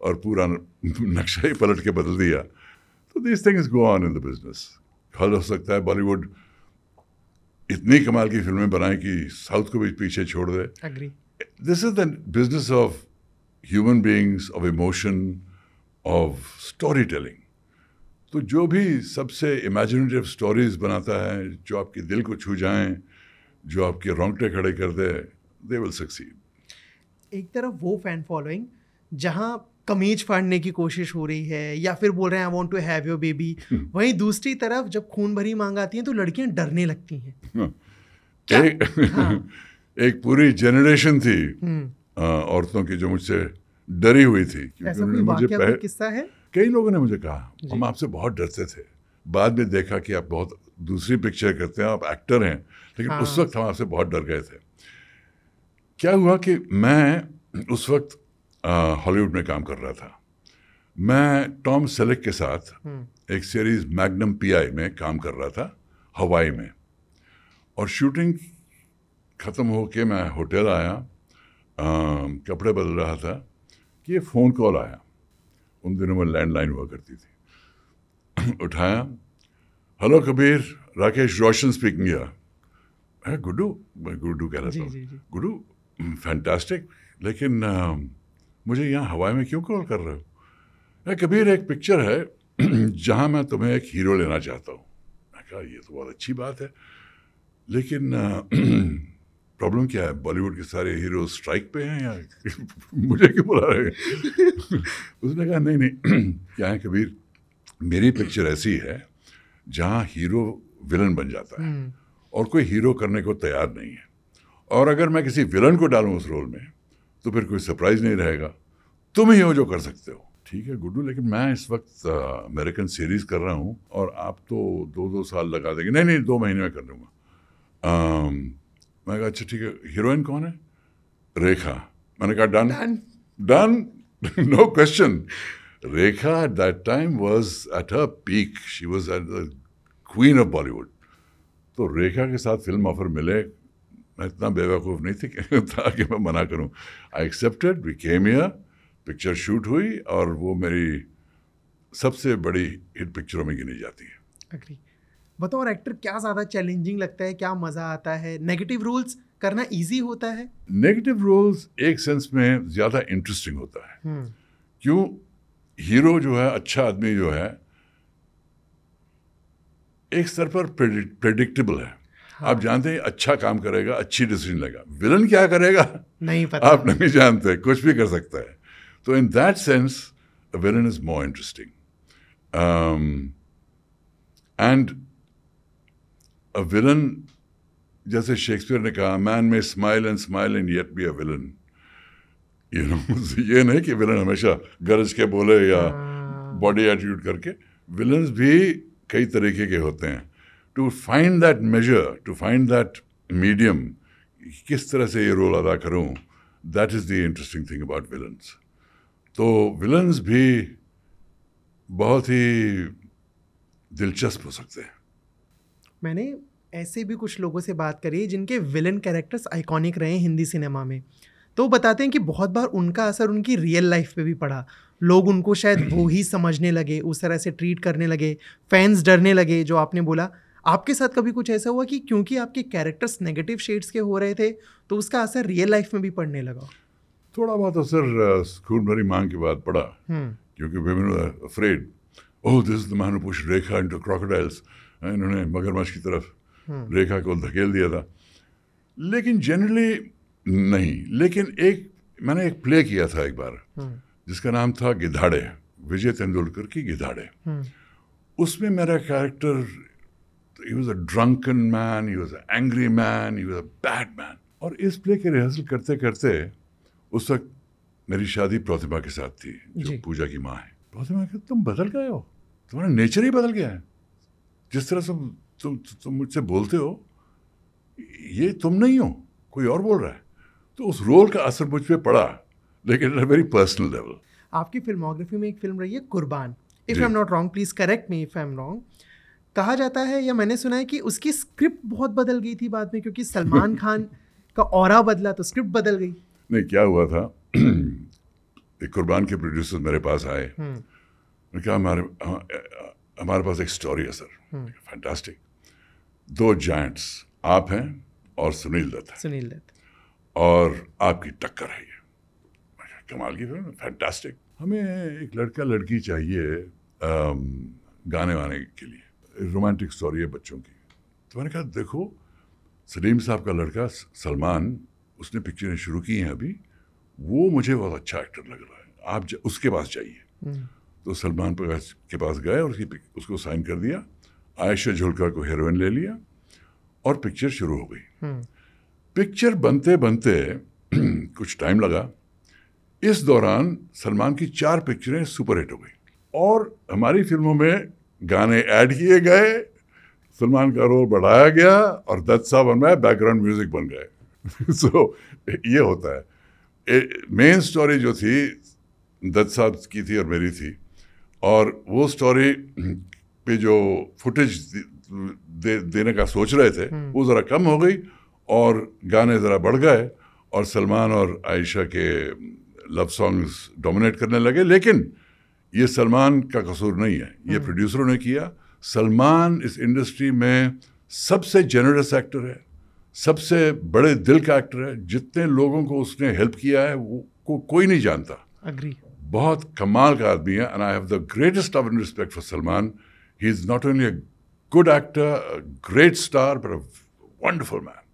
और पूरा नक्शा ही पलट के बदल दिया तो this is go on in the business हल हो सकता है बॉलीवुड इतनी कमाल की फिल्में बनाएं कि साउथ को भी पीछे छोड़ दे this is the business of human beings of emotion of story telling तो जो भी सबसे इमेजिनेटिव स्टोरीज बनाता है जो आपके दिल को छू जाएं जो आपके रोंगटे खड़े कर दे दे विल सक्सीड एक तरफ वो फैन फॉलोइंग जहाँ कमीज फाड़ने की कोशिश हो रही है या फिर बोल रहे हैं I want to have your baby वहीं दूसरी तरफ जब खून भरी मांग आती है तो लड़कियां डरने लगती हैं एक, हाँ। एक पूरी जनरेशन थी आ, हम्म। औरतों की जो मुझसे डरी हुई थी क्योंकि मुझे पह... किस्सा है कई लोगों ने मुझे कहा हम आपसे बहुत डरते थे बाद में देखा कि आप बहुत दूसरी पिक्चर करते हैं आप एक्टर हैं लेकिन हाँ। उस वक्त हम आपसे बहुत डर गए थे क्या हुआ कि मैं उस वक्त हॉलीवुड में काम कर रहा था मैं टॉम सेलेक के साथ हम्म। एक सीरीज मैग्नम पीआई में काम कर रहा था हवाई में और शूटिंग ख़त्म हो के मैं होटल आया आ, कपड़े बदल रहा था कि ये फ़ोन कॉल आया उन दिनों में लैंडलाइन हुआ करती थी उठाया हेलो कबीर राकेश रोशन स्पीकिंग या अरे गुड्डू मैं गुड्डू कह रहा था गुड्डू हम्म, फैंटास्टिक लेकिन आ, मुझे यहाँ हवाई में क्यों कॉल कर रहे हो अरे कबीर एक पिक्चर है जहाँ मैं तुम्हें एक हीरो लेना चाहता हूँ मैं कहा ये तो बहुत अच्छी बात है लेकिन प्रॉब्लम क्या है बॉलीवुड के सारे हीरो स्ट्राइक पे हैं या मुझे क्यों बुला रहे हैं उसने कहा नहीं नहीं क्या है कबीर मेरी पिक्चर ऐसी है जहाँ हीरो विलन बन जाता है हम्म। और कोई हीरो करने को तैयार नहीं है और अगर मैं किसी विलन को डालूँ उस रोल में तो फिर कोई सरप्राइज़ नहीं रहेगा तुम ही हो जो कर सकते हो ठीक है गुड्डू लेकिन मैं इस वक्त अमेरिकन सीरीज़ कर रहा हूँ और आप तो दो दो साल लगा देंगे नहीं नहीं दो महीने में कर लूँगा मैं कहा अच्छा ठीक है हीरोइन कौन है रेखा मैंने कहा done done no question Rekha at that time was at a peak she was at the queen of Bollywood तो रेखा के साथ फिल्म ऑफर मिले मैं इतना बेवकूफ़ नहीं थी था कि मैं मना करूं I accepted we came here picture shoot हुई और वो मेरी सबसे बड़ी हिट पिक्चरों में गिनी जाती है अग्री और एक्टर क्या ज़्यादा चैलेंजिंग लगता है क्या मज़ा आता है नेगेटिव रोल्स करना इजी होता है नेगेटिव रोल्स एक सेंस में ज़्यादा इंटरेस्टिंग होता है हम्म। क्यों हीरो जो है अच्छा आदमी जो है एक स्तर पर प्रेडिक्टेबल है हाँ। आप जानते हैं अच्छा काम करेगा अच्छी डिसीजन लेगा विलन क्या करेगा नहीं पता आप नहीं जानते कुछ भी कर सकता है तो in that sense villain is more interesting and villain जैसे शेक्सपियर ने कहा man may smile and smile and yet be a villain you know ये नहीं कि विलन हमेशा गरज के बोले या बॉडी हाँ। एटीट्यूड करके विलन्स भी कई तरीके के होते हैं to find that major to find that medium किस तरह से ये रोल अदा करूँ that is the interesting thing about villains तो विलन्स भी बहुत ही दिलचस्प हो सकते हैं मैंने ऐसे भी कुछ लोगों से बात करी जिनके विलन कैरेक्टर्स आइकॉनिक रहे हिंदी सिनेमा में तो बताते हैं कि बहुत बार उनका असर उनकी रियल लाइफ पे भी पड़ा लोग उनको शायद वो ही समझने लगे उस तरह से ट्रीट करने लगे फैंस डरने लगे जो आपने बोला आपके साथ कभी कुछ ऐसा हुआ कि क्योंकि आपके कैरेक्टर्स नेगेटिव शेड्स के हो रहे थे तो उसका असर रियल लाइफ में भी पड़ने लगा थोड़ा बहुत असर खून भरी मांग के बाद पड़ा हम्म। क्योंकि afraid oh this the man push Rekha into crocodiles इन्होंने मगरमच्छ की तरफ रेखा हम्म। को धकेल दिया था लेकिन जनरली नहीं लेकिन एक मैंने एक प्ले किया था एक बार हम्म। जिसका नाम था गिधाड़े विजय तेंदुलकर की गिधाड़े हम्म। उसमें मेरा character he was a drunken man he was a angry man he was a bad man और इस प्ले के रिहर्सल करते करते उस वक्त मेरी शादी प्रतिमा के साथ थी जो पूजा की माँ है प्रतिमा के तुम बदल गए हो तुम्हारा नेचर ही बदल गया है जिस तरह से तुम तुम, तुम मुझसे बोलते हो ये तुम नहीं हो कोई और बोल रहा है तो उस रोल का असर मुझ पर पड़ा लेकिन वेरी पर्सनल लेवल आपकी फिल्मोग्राफी में एक फिल्म रही है Qurbaan if I am not wrong please correct me if I am wrong कहा जाता है या मैंने सुना है कि उसकी स्क्रिप्ट बहुत बदल गई थी बाद में क्योंकि सलमान खान का और बदला तो स्क्रिप्ट बदल गई नहीं क्या हुआ था एक कुर्बान के प्रोड्यूसर मेरे पास आए हम्म। क्या हमारे हमारे पास एक स्टोरी है सर फैंटास्टिक हम्म। दो जाइंट्स आप हैं और सुनील दत्त सुनील दत्त और आपकी टक्कर है ये कमाल की फिल्म फैंटास्टिक हमें एक लड़का लड़की चाहिए गाने वाने के लिए रोमांटिक स्टोरी है बच्चों की तो मैंने कहा देखो सलीम साहब का लड़का सलमान उसने पिक्चरें शुरू की हैं अभी वो मुझे बहुत अच्छा एक्टर लग रहा है आप उसके पास जाइए हम्म। तो सलमान के पास गए और उसकी उसको साइन कर दिया आयशा झुलका को हीरोइन ले लिया और पिक्चर शुरू हो गई पिक्चर बनते बनते कुछ टाइम लगा इस दौरान सलमान की चार पिक्चरें सुपरहिट हो गई और हमारी फिल्मों में गाने ऐड किए गए सलमान का रोल बढ़ाया गया और दत्त साहब बनवाए बैकग्राउंड म्यूज़िक बन गए सो so, ये होता है मेन स्टोरी जो थी दत्त साहब की थी और मेरी थी और वो स्टोरी पे जो फुटेज दे, देने का सोच रहे थे हम्म। वो ज़रा कम हो गई और गाने ज़रा बढ़ गए और सलमान और आयशा के लव सॉन्ग्स डोमिनेट करने लगे लेकिन ये सलमान का कसूर नहीं है ये प्रोड्यूसरों हम्म। ने किया सलमान इस इंडस्ट्री में सबसे जेनरस एक्टर है सबसे बड़े दिल का एक्टर है जितने लोगों को उसने हेल्प किया है वो को कोई नहीं जानता अग्री बहुत कमाल का आदमी है and I have the greatest of in respect for Salman he is not only a good actor great star but a wonderful man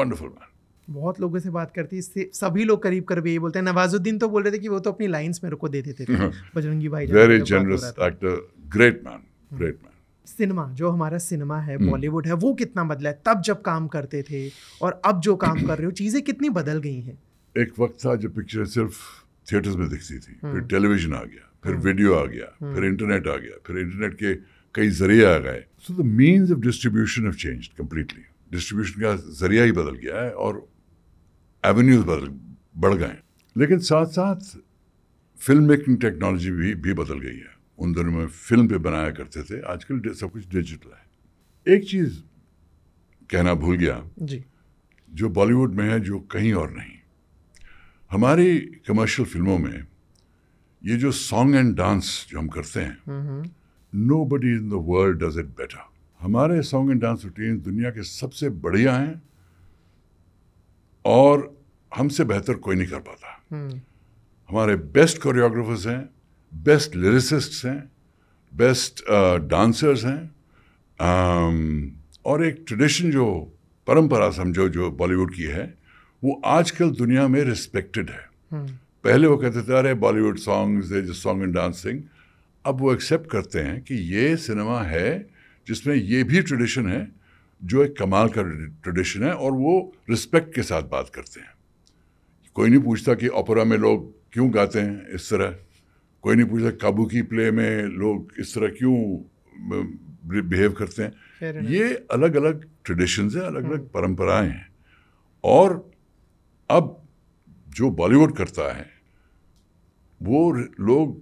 wonderful man बहुत लोगों से बात करती इससे सभी लोग करीब कर भी यही बोलते हैं नवाजुद्दीन तो बोल रहे थे कि वो तो अपनी लाइंस मेरे को दे देते थे हाँ। Bajrangi Bhai very generous actor great man great man cinema जो हमारा सिनेमा है हम्म। बॉलीवुड है वो कितना बदला है तब जब काम करते थे और अब जो काम कर रहे हो चीज़ें कितनी बदल गई हैं एक वक्त था जब पिक्चर सिर्फ थिएटर्स में दिखती थी हाँ। फिर टेलीविजन आ गया फिर वीडियो हाँ। आ गया फिर इंटरनेट आ गया फिर इंटरनेट के कई जरिए आ गए so the means of distribution of change completely distribution का जरिया ही बदल गया है और एवेन्यूज बदल बढ़ गए लेकिन साथ साथ फिल्म मेकिंग टेक्नोलॉजी भी भी बदल गई है उन दिनों में फिल्म पे बनाया करते थे आजकल सब कुछ डिजिटल है एक चीज़ कहना भूल गया जी जो बॉलीवुड में है जो कहीं और नहीं हमारी कमर्शियल फिल्मों में ये जो सॉन्ग एंड डांस जो हम करते हैं nobody in the world does it better हमारे सॉन्ग एंड डांस रूटीन दुनिया के सबसे बढ़िया हैं और हमसे बेहतर कोई नहीं कर पाता हम्म। हमारे बेस्ट कोरियोग्राफर्स हैं बेस्ट लिरिसिस्ट हैं बेस्ट डांसर्स uh, हैं um, और एक ट्रेडिशन जो परंपरा समझो जो बॉलीवुड की है वो आजकल दुनिया में रिस्पेक्टेड है हम्म। पहले वो कहते थे अरे Bollywood songs they song and dancing अब वो एक्सेप्ट करते हैं कि ये सिनेमा है जिसमें ये भी ट्रेडिशन है जो एक कमाल का ट्रेडिशन है और वो रिस्पेक्ट के साथ बात करते हैं कोई नहीं पूछता कि ओपेरा में लोग क्यों गाते हैं इस तरह कोई नहीं पूछता काबू की प्ले में लोग इस तरह क्यों बिहेव करते हैं ये अलग अलग ट्रेडिशंस हैं अलग अलग hmm. परंपराएं हैं और अब जो बॉलीवुड करता है वो लोग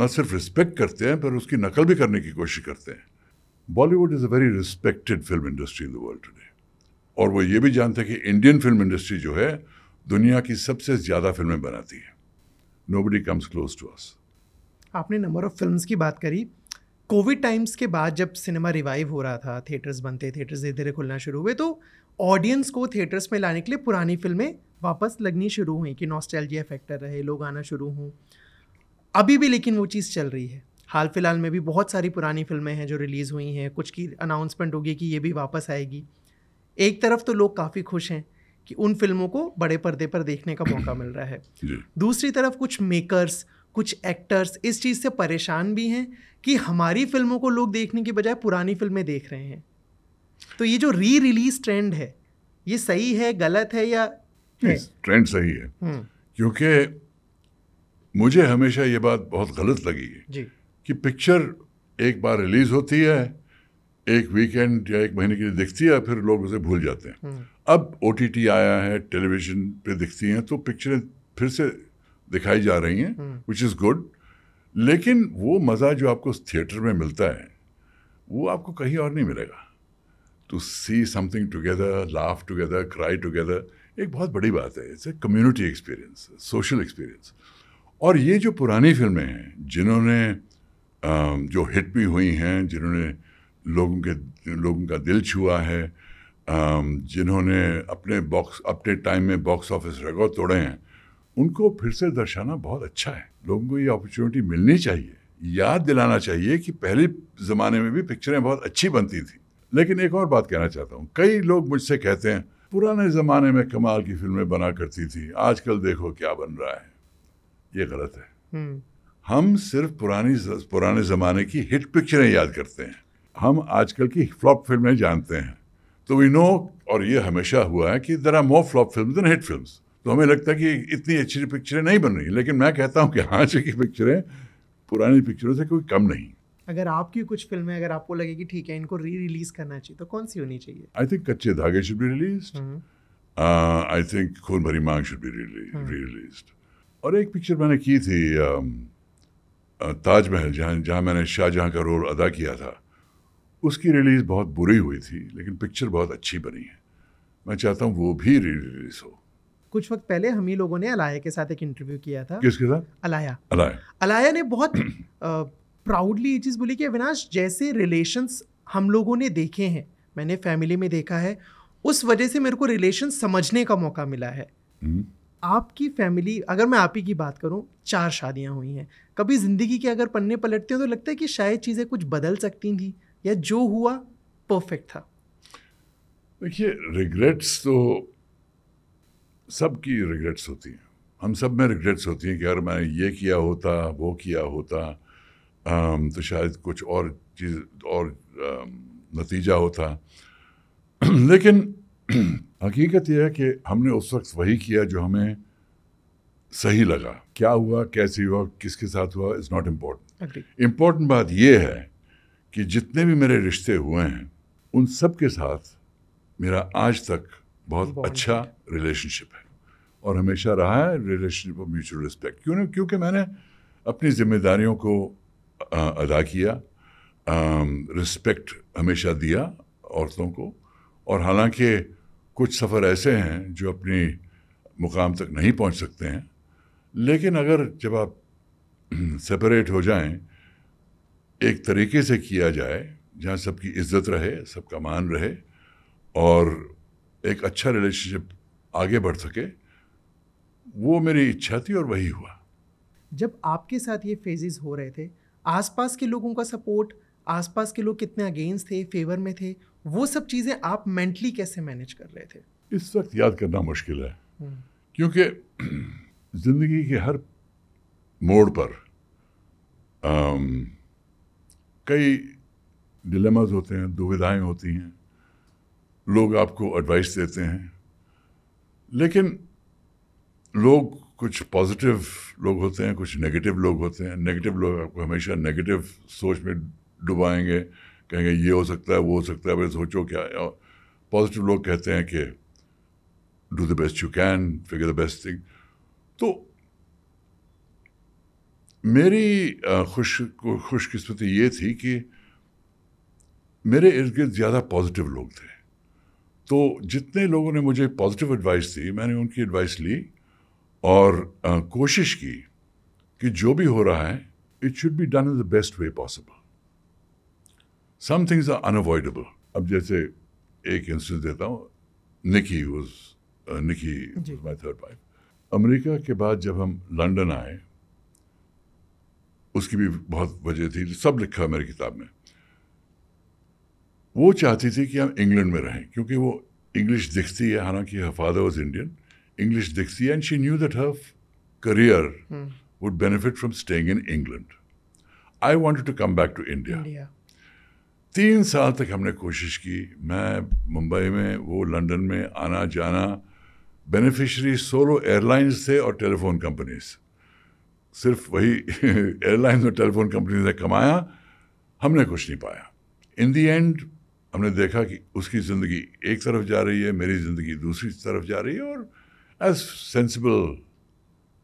न सिर्फ रिस्पेक्ट करते हैं पर उसकी नकल भी करने की कोशिश करते हैं Bollywood is a very respected film industry in the world today और वो ये भी जानते हैं कि इंडियन फिल्म इंडस्ट्री जो है दुनिया की सबसे ज़्यादा फिल्में बनाती है nobody comes close to us आपने नंबर ऑफ़ फिल्म की बात करी कोविड टाइम्स के बाद जब सिनेमा रिवाइव हो रहा था थिएटर्स बनते थिएटर्स धीरे धीरे खुलना शुरू हुए तो ऑडियंस को थिएटर्स में लाने के लिए पुरानी फिल्में वापस लगनी शुरू हुई कि नॉस्टैल्जिया फैक्टर रहे लोग आना शुरू हों अभी भी लेकिन वो चीज़ चल रही है हाल फिलहाल में भी बहुत सारी पुरानी फिल्में हैं जो रिलीज़ हुई हैं कुछ की अनाउंसमेंट होगी कि ये भी वापस आएगी एक तरफ तो लोग काफ़ी खुश हैं कि उन फिल्मों को बड़े पर्दे पर देखने का मौका मिल रहा है दूसरी तरफ कुछ मेकर्स कुछ एक्टर्स इस चीज़ से परेशान भी हैं कि हमारी फिल्मों को लोग देखने के बजाय पुरानी फिल्में देख रहे हैं तो ये जो री रिलीज ट्रेंड है ये सही है गलत है या है? ट्रेंड सही है हम्म। क्योंकि मुझे हमेशा ये बात बहुत गलत लगी है जी कि पिक्चर एक बार रिलीज होती है एक वीकेंड या एक महीने के लिए दिखती है फिर लोग उसे भूल जाते हैं हम्म। अब ओ आया है टेलीविज़न पे दिखती हैं तो पिक्चरें फिर से दिखाई जा रही हैं विच इज़ गुड लेकिन वो मज़ा जो आपको थिएटर में मिलता है वो आपको कहीं और नहीं मिलेगा to see something together laugh together cry together एक बहुत बड़ी बात है it's a community experience social experience और ये जो पुरानी फिल्में हैं जिन्होंने जो हिट भी हुई हैं जिन्होंने लोगों के लोगों का दिल छुआ है जिन्होंने अपने बॉक्स अपने टाइम में बॉक्स ऑफिस रिकॉर्ड तोड़े हैं उनको फिर से दर्शाना बहुत अच्छा है लोगों को ये अपॉर्चुनिटी मिलनी चाहिए याद दिलाना चाहिए कि पहले ज़माने में भी पिक्चरें बहुत अच्छी बनती थी लेकिन एक और बात कहना चाहता हूँ कई लोग मुझसे कहते हैं पुराने ज़माने में कमाल की फिल्में बना करती थी आजकल देखो क्या बन रहा है ये गलत है हम्म। हम सिर्फ पुरानी पुराने ज़माने की हिट पिक्चरें याद करते हैं हम आजकल की फ्लॉप फिल्में जानते हैं तो वी नो और ये हमेशा हुआ है कि there are more flop film than hit film तो हमें लगता है कि इतनी अच्छी पिक्चरें नहीं बन रही लेकिन मैं कहता हूँ कि हाँ जी की पिक्चरें पुरानी पिक्चरों से कोई कम नहीं अगर आपकी कुछ फिल्में अगर आपको लगे कि ठीक है इनको री रिलीज करना चाहिए तो कौन सी होनी चाहिए I think Kachche Dhaage should be release I think Khoon Bhari मांग शुड बी रिलीज और एक पिक्चर मैंने की थी um, ताजमहल जहाँ जहाँ मैंने शाहजहाँ का रोल अदा किया था उसकी रिलीज़ बहुत बुरी हुई थी लेकिन पिक्चर बहुत अच्छी बनी है मैं चाहता हूँ वो भी री रिलीज हो कुछ वक्त पहले हम ही लोगों ने अलाया के साथ एक इंटरव्यू किया था किसके साथ अलाया अलाया अलाया ने बहुत प्राउडली ये चीज़ बोली कि अविनाश जैसे रिलेशंस हम लोगों ने देखे हैं मैंने फैमिली में देखा है उस वजह से मेरे को रिलेशन समझने का मौका मिला है हम्म। आपकी फैमिली अगर मैं आप ही की बात करूं चार शादियां हुई हैं कभी ज़िंदगी के अगर पन्ने पलटते हो तो लगता है कि शायद चीज़ें कुछ बदल सकती थी या जो हुआ परफेक्ट था देखिए रिग्रेट्स तो सबकी रिग्रेट्स होती हैं हम सब में रिग्रेट्स होती हैं कि अगर मैं ये किया होता वो किया होता तो शायद कुछ और चीज़ और नतीजा होता लेकिन हकीकत यह है कि हमने उस वक्त वही किया जो हमें सही लगा क्या हुआ कैसे हुआ किसके साथ हुआ इज़ नॉट इम्पोर्टेंट इम्पोर्टेंट बात यह है कि जितने भी मेरे रिश्ते हुए हैं उन सब के साथ मेरा आज तक बहुत अच्छा रिलेशनशिप है और हमेशा रहा है रिलेशनशिप ऑफ म्यूचुअल रिस्पेक्ट क्यों नहीं क्योंकि मैंने अपनी जिम्मेदारियों को अदा किया रिस्पेक्ट हमेशा दिया औरतों को और हालांकि कुछ सफ़र ऐसे हैं जो अपनी मुकाम तक नहीं पहुंच सकते हैं लेकिन अगर जब आप सेपरेट हो जाएं एक तरीके से किया जाए जहाँ सबकी इज्जत रहे सबका मान रहे और एक अच्छा रिलेशनशिप आगे बढ़ सके वो मेरी इच्छा थी और वही हुआ जब आपके साथ ये फेजेस हो रहे थे आसपास के लोगों का सपोर्ट आसपास के लोग कितने अगेंस्ट थे फेवर में थे वो सब चीज़ें आप मेंटली कैसे मैनेज कर रहे थे इस वक्त याद करना मुश्किल है हम्म। क्योंकि ज़िंदगी के हर मोड़ पर आम, कई डिलेमाज होते हैं दुविधाएं होती हैं लोग आपको एडवाइस देते हैं लेकिन लोग कुछ पॉजिटिव लोग होते हैं कुछ नेगेटिव लोग होते हैं नेगेटिव लोग आपको हमेशा नेगेटिव सोच में डुबाएंगे कहेंगे ये हो सकता है वो हो सकता है भाई सोचो क्या है पॉजिटिव लोग कहते हैं कि do the best you can figure the best thing तो मेरी खुश खुशकिस्मती ये थी कि मेरे इर्द गिर्द ज़्यादा पॉजिटिव लोग थे तो जितने लोगों ने मुझे पॉजिटिव एडवाइस दी मैंने उनकी एडवाइस ली और आ, कोशिश की कि जो भी हो रहा है it should be done in the best way possible some things are unavoidable अब जैसे एक इंस्टेंस देता हूँ Nikki was Nikki my third wife America के बाद जब हम लंदन आए उसकी भी बहुत वजह थी सब लिखा मेरी किताब में वो चाहती थी कि हम इंग्लैंड में रहें क्योंकि वो इंग्लिश दिखती है हालांकि her father was Indian English दिखती है and she knew that her career would benefit from staying in England I want to come back to India तीन साल तक हमने कोशिश की मैं मुंबई में वो लंदन में आना जाना बेनिफिशरी सोलो एयरलाइंस थे और टेलीफोन कंपनीज सिर्फ वही एयरलाइंस और टेलीफोन कंपनीज ने कमाया हमने कुछ नहीं पाया इन दी एंड हमने देखा कि उसकी ज़िंदगी एक तरफ जा रही है मेरी ज़िंदगी दूसरी तरफ जा रही है और as sensible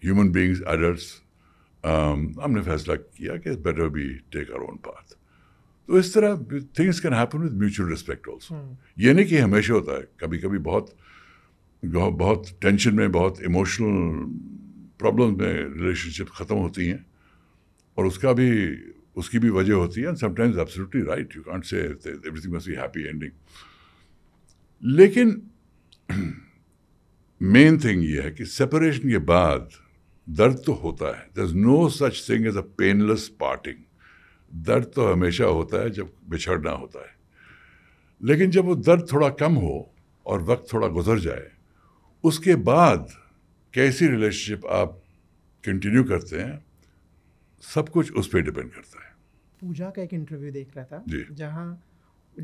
human beings adult हमने फैसला किया कि better be take our own path तो इस तरह things can happen with mutual respect also ये नहीं कि हमेशा होता है कभी कभी बहुत बहुत टेंशन में बहुत इमोशनल प्रॉब्लम में रिलेशनशिप ख़त्म होती हैं और उसका भी उसकी भी वजह होती है and sometimes absolutely right you can't say everything must be happy ending लेकिन मेन थिंग ये है कि सेपरेशन के बाद दर्द तो होता है there is no such thing as a painless parting दर्द तो हमेशा होता है जब बिछड़ना होता है लेकिन जब वो दर्द थोड़ा कम हो और वक्त थोड़ा गुजर जाए उसके बाद कैसी रिलेशनशिप आप कंटिन्यू करते हैं सब कुछ उस पर डिपेंड करता है पूजा का एक इंटरव्यू देख रहा था जहाँ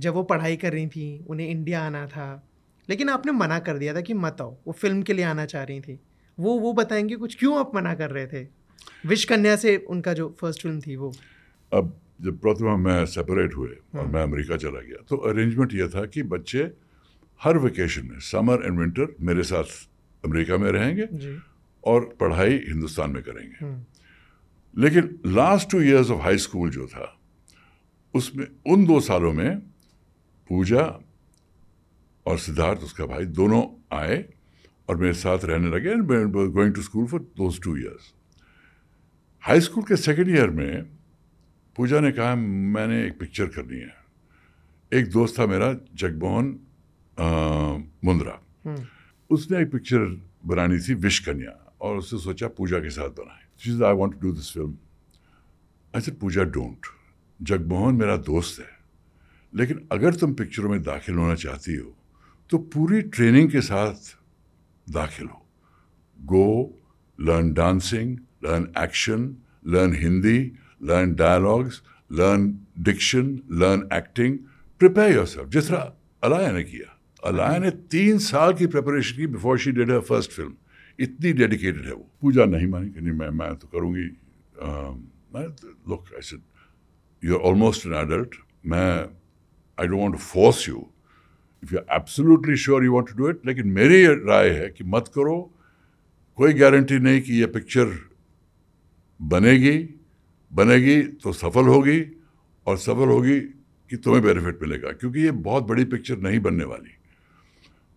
जब वो पढ़ाई कर रही थी उन्हें इंडिया आना था लेकिन आपने मना कर दिया था कि मत आओ वो फिल्म के लिए आना चाह रही थी वो वो बताएंगे कुछ क्यों आप मना कर रहे थे विश कन्या से उनका जो फर्स्ट फिल्म थी वो अब जब प्रतिमा मैं सेपरेट हुए और हाँ। मैं अमेरिका चला गया तो अरेंजमेंट यह था कि बच्चे हर वेकेशन में समर एंड विंटर मेरे साथ अमेरिका में रहेंगे और पढ़ाई हिंदुस्तान में करेंगे हम्म। लेकिन last two years of high school जो था उसमें उन दो सालों में पूजा और सिद्धार्थ उसका भाई दोनों आए और मेरे साथ रहने लगे and going to school for those two years high school के सेकेंड ईयर में पूजा ने कहा मैंने एक पिक्चर करनी है एक दोस्त था मेरा जगमोहन मुंद्रा उसने एक पिक्चर बनानी थी विश कन्या और उसने सोचा पूजा के साथ बनाए I want to do this film अच्छा पूजा डोंट जगमोहन मेरा दोस्त है लेकिन अगर तुम पिक्चरों में दाखिल होना चाहती हो तो पूरी ट्रेनिंग के साथ दाखिल हो go learn dancing learn action learn Hindi learn dialogues learn diction learn acting prepare yourself जिस तरह अलाया ने किया अलाया ने तीन साल की प्रेपरेशन की before she did her first film इतनी डेडिकेटेड है वो पूजा नहीं मानी कि नहीं मैं मैं तो करूँगी um, मैं look I said you are almost an adult मैं I don't want to force you if you are absolutely sure you want to do it लेकिन मेरी राय है कि मत करो कोई गारंटी नहीं कि यह पिक्चर बनेगी बनेगी तो सफल होगी और सफल होगी कि तुम्हें बेनिफिट मिलेगा क्योंकि ये बहुत बड़ी पिक्चर नहीं बनने वाली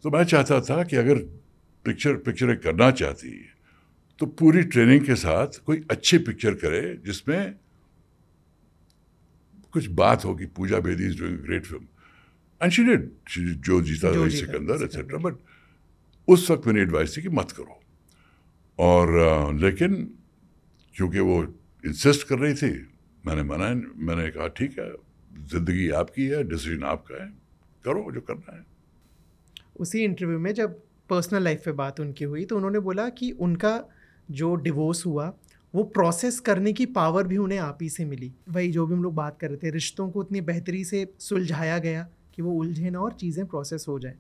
तो मैं चाहता था कि अगर पिक्चर पिक्चर करना चाहती तो पूरी ट्रेनिंग के साथ कोई अच्छी पिक्चर करे जिसमें कुछ बात होगी Pooja Bedi is doing great film and she did जो जीता रही सिकंदर एक्सेट्रा बट उस वक्त मैंने एडवाइस थी कि मत करो और लेकिन क्योंकि वो इंसिस्ट कर रही थी मैंने मना मैंने कहा ठीक है ज़िंदगी आपकी है डिसीजन आपका है करो जो करना है उसी इंटरव्यू में जब पर्सनल लाइफ पे बात उनकी हुई तो उन्होंने बोला कि उनका जो डिवोर्स हुआ वो प्रोसेस करने की पावर भी उन्हें आप ही से मिली वही जो भी हम लोग बात कर रहे थे रिश्तों को उतनी बेहतरी से सुलझाया गया कि वो उलझे ना और चीज़ें प्रोसेस हो जाएं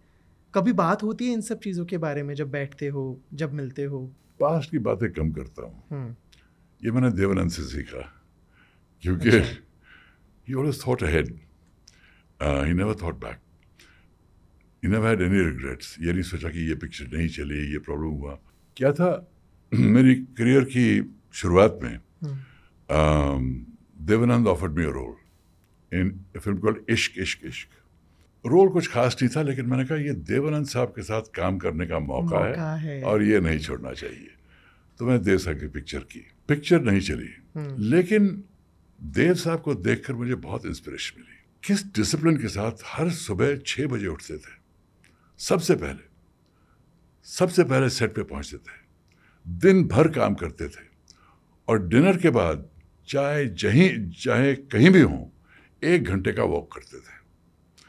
कभी बात होती है इन सब चीज़ों के बारे में जब बैठते हो जब मिलते हो पास्ट की बातें कम करता हूँ हम्म। ये मैंने देवानंद से सीखा क्योंकि he always thought ahead he never thought back you never had any regrets ये नहीं सोचा कि ये पिक्चर नहीं चली ये प्रॉब्लम हुआ क्या था मेरी करियर की शुरुआत में हम्म। um, Devanand offered me role in film called Ishq Ishq इश्क रोल कुछ खास नहीं था लेकिन मैंने कहा ये देवानंद साहब के साथ काम करने का मौका, मौका है, है और ये नहीं छोड़ना चाहिए तो मैंने देव साहब की पिक्चर की पिक्चर नहीं चली हम्म। लेकिन देव साहब को देखकर मुझे बहुत इंस्पिरेशन मिली किस डिसिप्लिन के साथ हर सुबह छः बजे उठते थे सबसे पहले सबसे पहले सेट पे पहुंचते थे दिन भर काम करते थे और डिनर के बाद चाहे जहीं चाहे कहीं भी हों एक घंटे का वॉक करते थे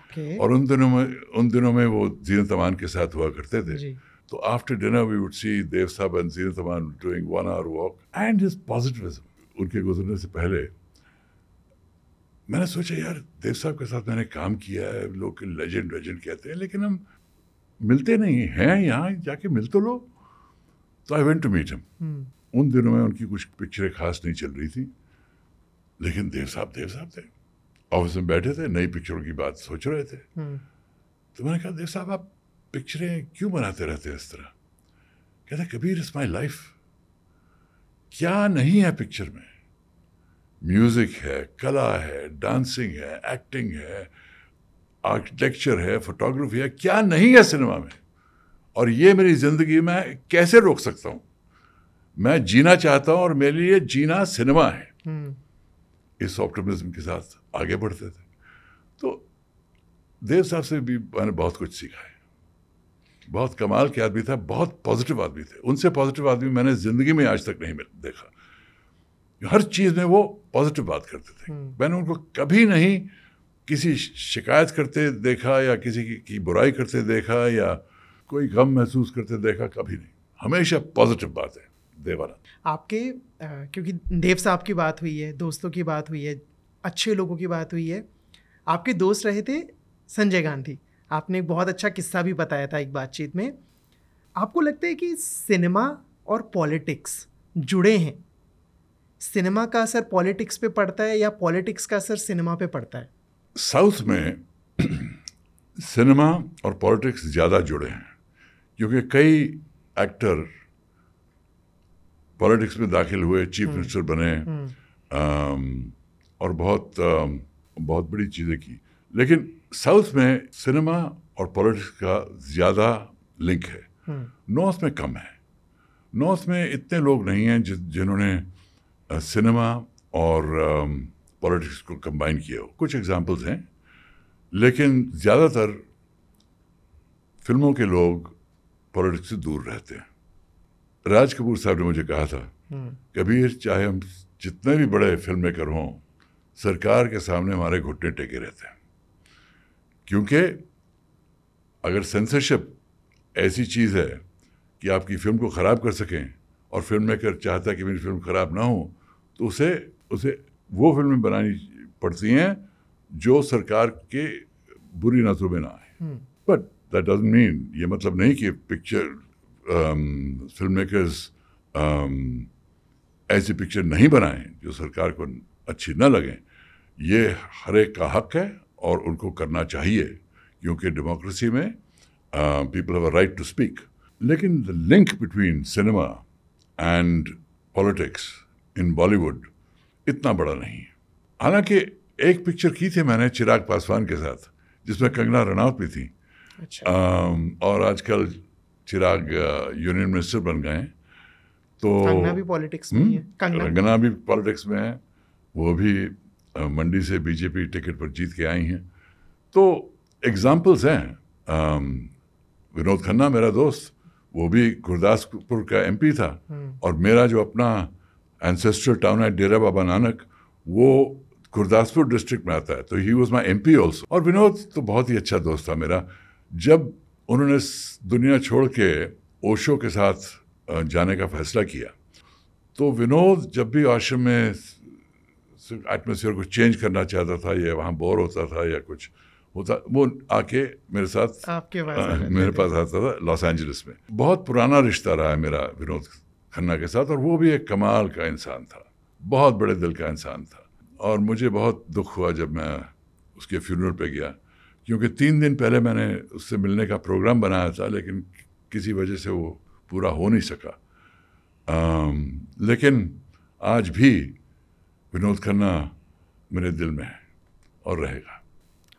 okay. और उन दिनों में उन दिनों में वो जीन तमान के साथ हुआ करते थे जी. तो after dinner we would see Dev Sahab and Zeenat Aman doing one hour walk and his positivism उनके गुजरने से पहले मैंने सोचा यार देव साहब के साथ मैंने काम किया है लोग लेजेंड वेजेंड कहते हैं लेकिन हम मिलते नहीं हैं यहाँ जाके मिल तो लो तो I went to meet him उन दिनों में उनकी कुछ पिक्चरें खास नहीं चल रही थी लेकिन देव साहब देव साहब थे ऑफिस में बैठे थे नई पिक्चरों की बात सोच रहे थे हम्म। तो मैंने कहा देव साहब आप पिक्चरें क्यों बनाते रहते हैं इस तरह कहते कबीर इज़ माई लाइफ क्या नहीं है पिक्चर में म्यूज़िक है कला है डांसिंग है एक्टिंग है आर्किटेक्चर है फोटोग्राफी है क्या नहीं है सिनेमा में और ये मेरी ज़िंदगी में कैसे रोक सकता हूँ मैं जीना चाहता हूँ और मेरे लिए जीना सिनेमा है हम्म। इस ऑप्टिमिज्म के साथ आगे बढ़ते थे तो देव साहब से भी मैंने बहुत कुछ सीखा है बहुत कमाल के आदमी था बहुत पॉजिटिव आदमी थे उनसे पॉजिटिव आदमी मैंने ज़िंदगी में आज तक नहीं देखा हर चीज़ में वो पॉजिटिव बात करते थे हम्म। मैंने उनको कभी नहीं किसी शिकायत करते देखा या किसी की, की बुराई करते देखा या कोई गम महसूस करते देखा कभी नहीं हमेशा पॉजिटिव बात है देवानंद आपके आ, क्योंकि देव साहब की बात हुई है दोस्तों की बात हुई है अच्छे लोगों की बात हुई है आपके दोस्त रहे थे संजय गांधी आपने एक बहुत अच्छा किस्सा भी बताया था एक बातचीत में आपको लगता है कि सिनेमा और पॉलिटिक्स जुड़े हैं सिनेमा का असर पॉलिटिक्स पे पड़ता है या पॉलिटिक्स का असर सिनेमा पे पड़ता है साउथ में सिनेमा और पॉलिटिक्स ज़्यादा जुड़े हैं क्योंकि कई एक्टर पॉलिटिक्स में दाखिल हुए चीफ हम्म। मिनिस्टर बने हम्म। और बहुत बहुत बड़ी चीज़ें की लेकिन साउथ में सिनेमा और पॉलिटिक्स का ज़्यादा लिंक है हम्म। नॉर्थ में कम है नॉर्थ में इतने लोग नहीं हैं जिन्होंने सिनेमा और आ, पॉलिटिक्स को कंबाइन किया हो कुछ एग्जाम्पल्स हैं लेकिन ज़्यादातर फिल्मों के लोग पॉलिटिक्स से दूर रहते हैं राज कपूर साहब ने मुझे कहा था हम्म। कबीर चाहे हम जितने भी बड़े फिल्म मेकर हों सरकार के सामने हमारे घुटने टेके रहते हैं क्योंकि अगर सेंसरशिप ऐसी चीज़ है कि आपकी फिल्म को ख़राब कर सकें और फिल्म मेकर चाहता है कि मेरी फिल्म ख़राब ना हो तो उसे उसे वो फिल्में बनानी पड़ती हैं जो सरकार के बुरी नजरों में ना आए बट दैट डज मीन ये मतलब नहीं कि पिक्चर फिल्म मेकर्स ऐसी पिक्चर नहीं बनाएं जो सरकार को अच्छी ना लगें ये हर एक का हक है और उनको करना चाहिए क्योंकि डेमोक्रेसी में people have a right to speak लेकिन the link between cinema and politics in Bollywood इतना बड़ा नहीं हालांकि एक पिक्चर की थी मैंने चिराग पासवान के साथ जिसमें कंगना रनौत भी थी अच्छा। आ, और आजकल चिराग यूनियन मिनिस्टर बन गए तो कंगना भी पॉलिटिक्स में हम्म, है कंगना भी पॉलिटिक्स में है वो भी मंडी से बीजेपी टिकट पर जीत के आई हैं तो एग्जाम्पल्स हैं विनोद खन्ना मेरा दोस्त वो भी गुरदासपुर का एमपी था हम्म। और मेरा जो अपना एंसेस्टर टाउन है डेरा बाबा नानक वो गुरदासपुर डिस्ट्रिक्ट में आता है तो he was my M P also और विनोद तो बहुत ही अच्छा दोस्त था मेरा जब उन्होंने दुनिया छोड़ के ओशो के साथ जाने का फैसला किया तो विनोद जब भी आश्रम में एटमोसफियर को चेंज करना चाहता था या वहाँ बोर होता था या कुछ होता वो आके मेरे साथ आपके आ, मेरे पास आता था लॉस एंजलिस में बहुत पुराना रिश्ता रहा है मेरा विनोद खन्ना के साथ और वो भी एक कमाल का इंसान था बहुत बड़े दिल का इंसान था और मुझे बहुत दुख हुआ जब मैं उसके फ्यूनर पे गया क्योंकि तीन दिन पहले मैंने उससे मिलने का प्रोग्राम बनाया था लेकिन किसी वजह से वो पूरा हो नहीं सका आम, लेकिन आज भी विनोद खन्ना मेरे दिल में है और रहेगा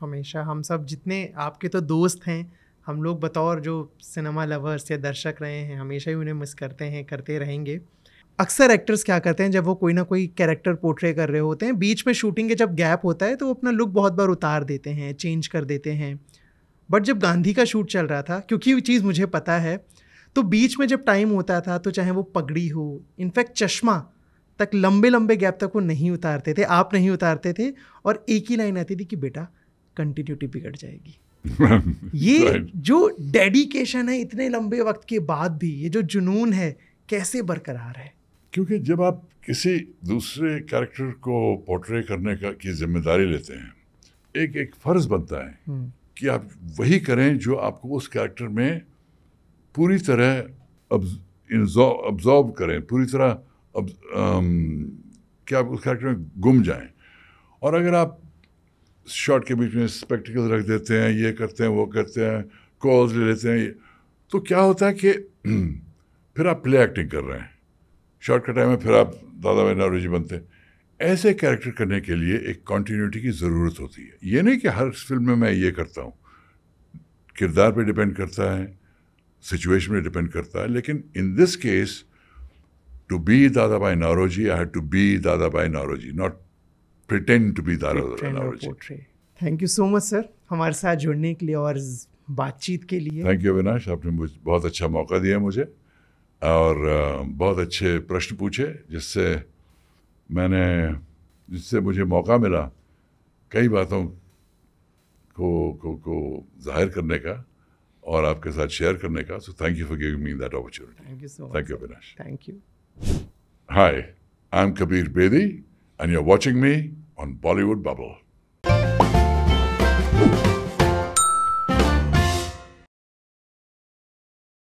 हमेशा हम सब जितने आपके तो दोस्त हैं हम लोग बतौर जो सिनेमा लवर्स या दर्शक रहे हैं हमेशा ही उन्हें मिस करते हैं करते रहेंगे अक्सर एक्टर्स क्या करते हैं जब वो कोई ना कोई कैरेक्टर पोर्ट्रे कर रहे होते हैं बीच में शूटिंग के जब गैप होता है तो वो अपना लुक बहुत बार उतार देते हैं चेंज कर देते हैं बट जब गांधी का शूट चल रहा था क्योंकि वो चीज़ मुझे पता है तो बीच में जब टाइम होता था तो चाहे वो पगड़ी हो इनफैक्ट चश्मा तक लंबे लंबे गैप तक वो नहीं उतारते थे आप नहीं उतारते थे और एक ही लाइन आती थी कि बेटा कंटिन्यूटी बिगड़ जाएगी ये जो डेडिकेशन है इतने लंबे वक्त के बाद भी ये जो जुनून है कैसे बरकरार है क्योंकि जब आप किसी दूसरे कैरेक्टर को पोर्ट्रे करने का की जिम्मेदारी लेते हैं एक एक फ़र्ज़ बनता है हम्म। कि आप वही करें जो आपको उस कैरेक्टर में पूरी तरह अब्जॉर्ब करें पूरी तरह अब, आम, उस कैरेक्टर में गुम जाएं और अगर आप शॉट के बीच में स्पेक्टिकल रख देते हैं ये करते हैं वो करते हैं कॉल्स ले लेते हैं तो क्या होता है कि फिर आप प्ले एक्टिंग कर रहे हैं शॉर्ट के टाइम में फिर आप दादा भाई नारोजी बनते हैं ऐसे कैरेक्टर करने के लिए एक कॉन्टीन्यूटी की ज़रूरत होती है ये नहीं कि हर फिल्म में मैं ये करता हूँ किरदार पे डिपेंड करता है सिचुएशन पे डिपेंड करता है लेकिन in this case to be Dadabhai Naoroji I had to be Dadabhai Naoroji not pretend to be thank you so much sir हमारे साथ जुड़ने के लिए और बातचीत के लिए थैंक यू अविनाश आपने बहुत अच्छा मौका दिया मुझे और बहुत अच्छे प्रश्न पूछे जिससे मैंने जिससे मुझे मौका मिला कई बातों को को को जाहिर करने का और आपके साथ शेयर करने का so thank you for giving me that opportunity thank you so much thank you Avinash thank you hi I am Kabir Bedi and you're watching me on Bollywood Bubble.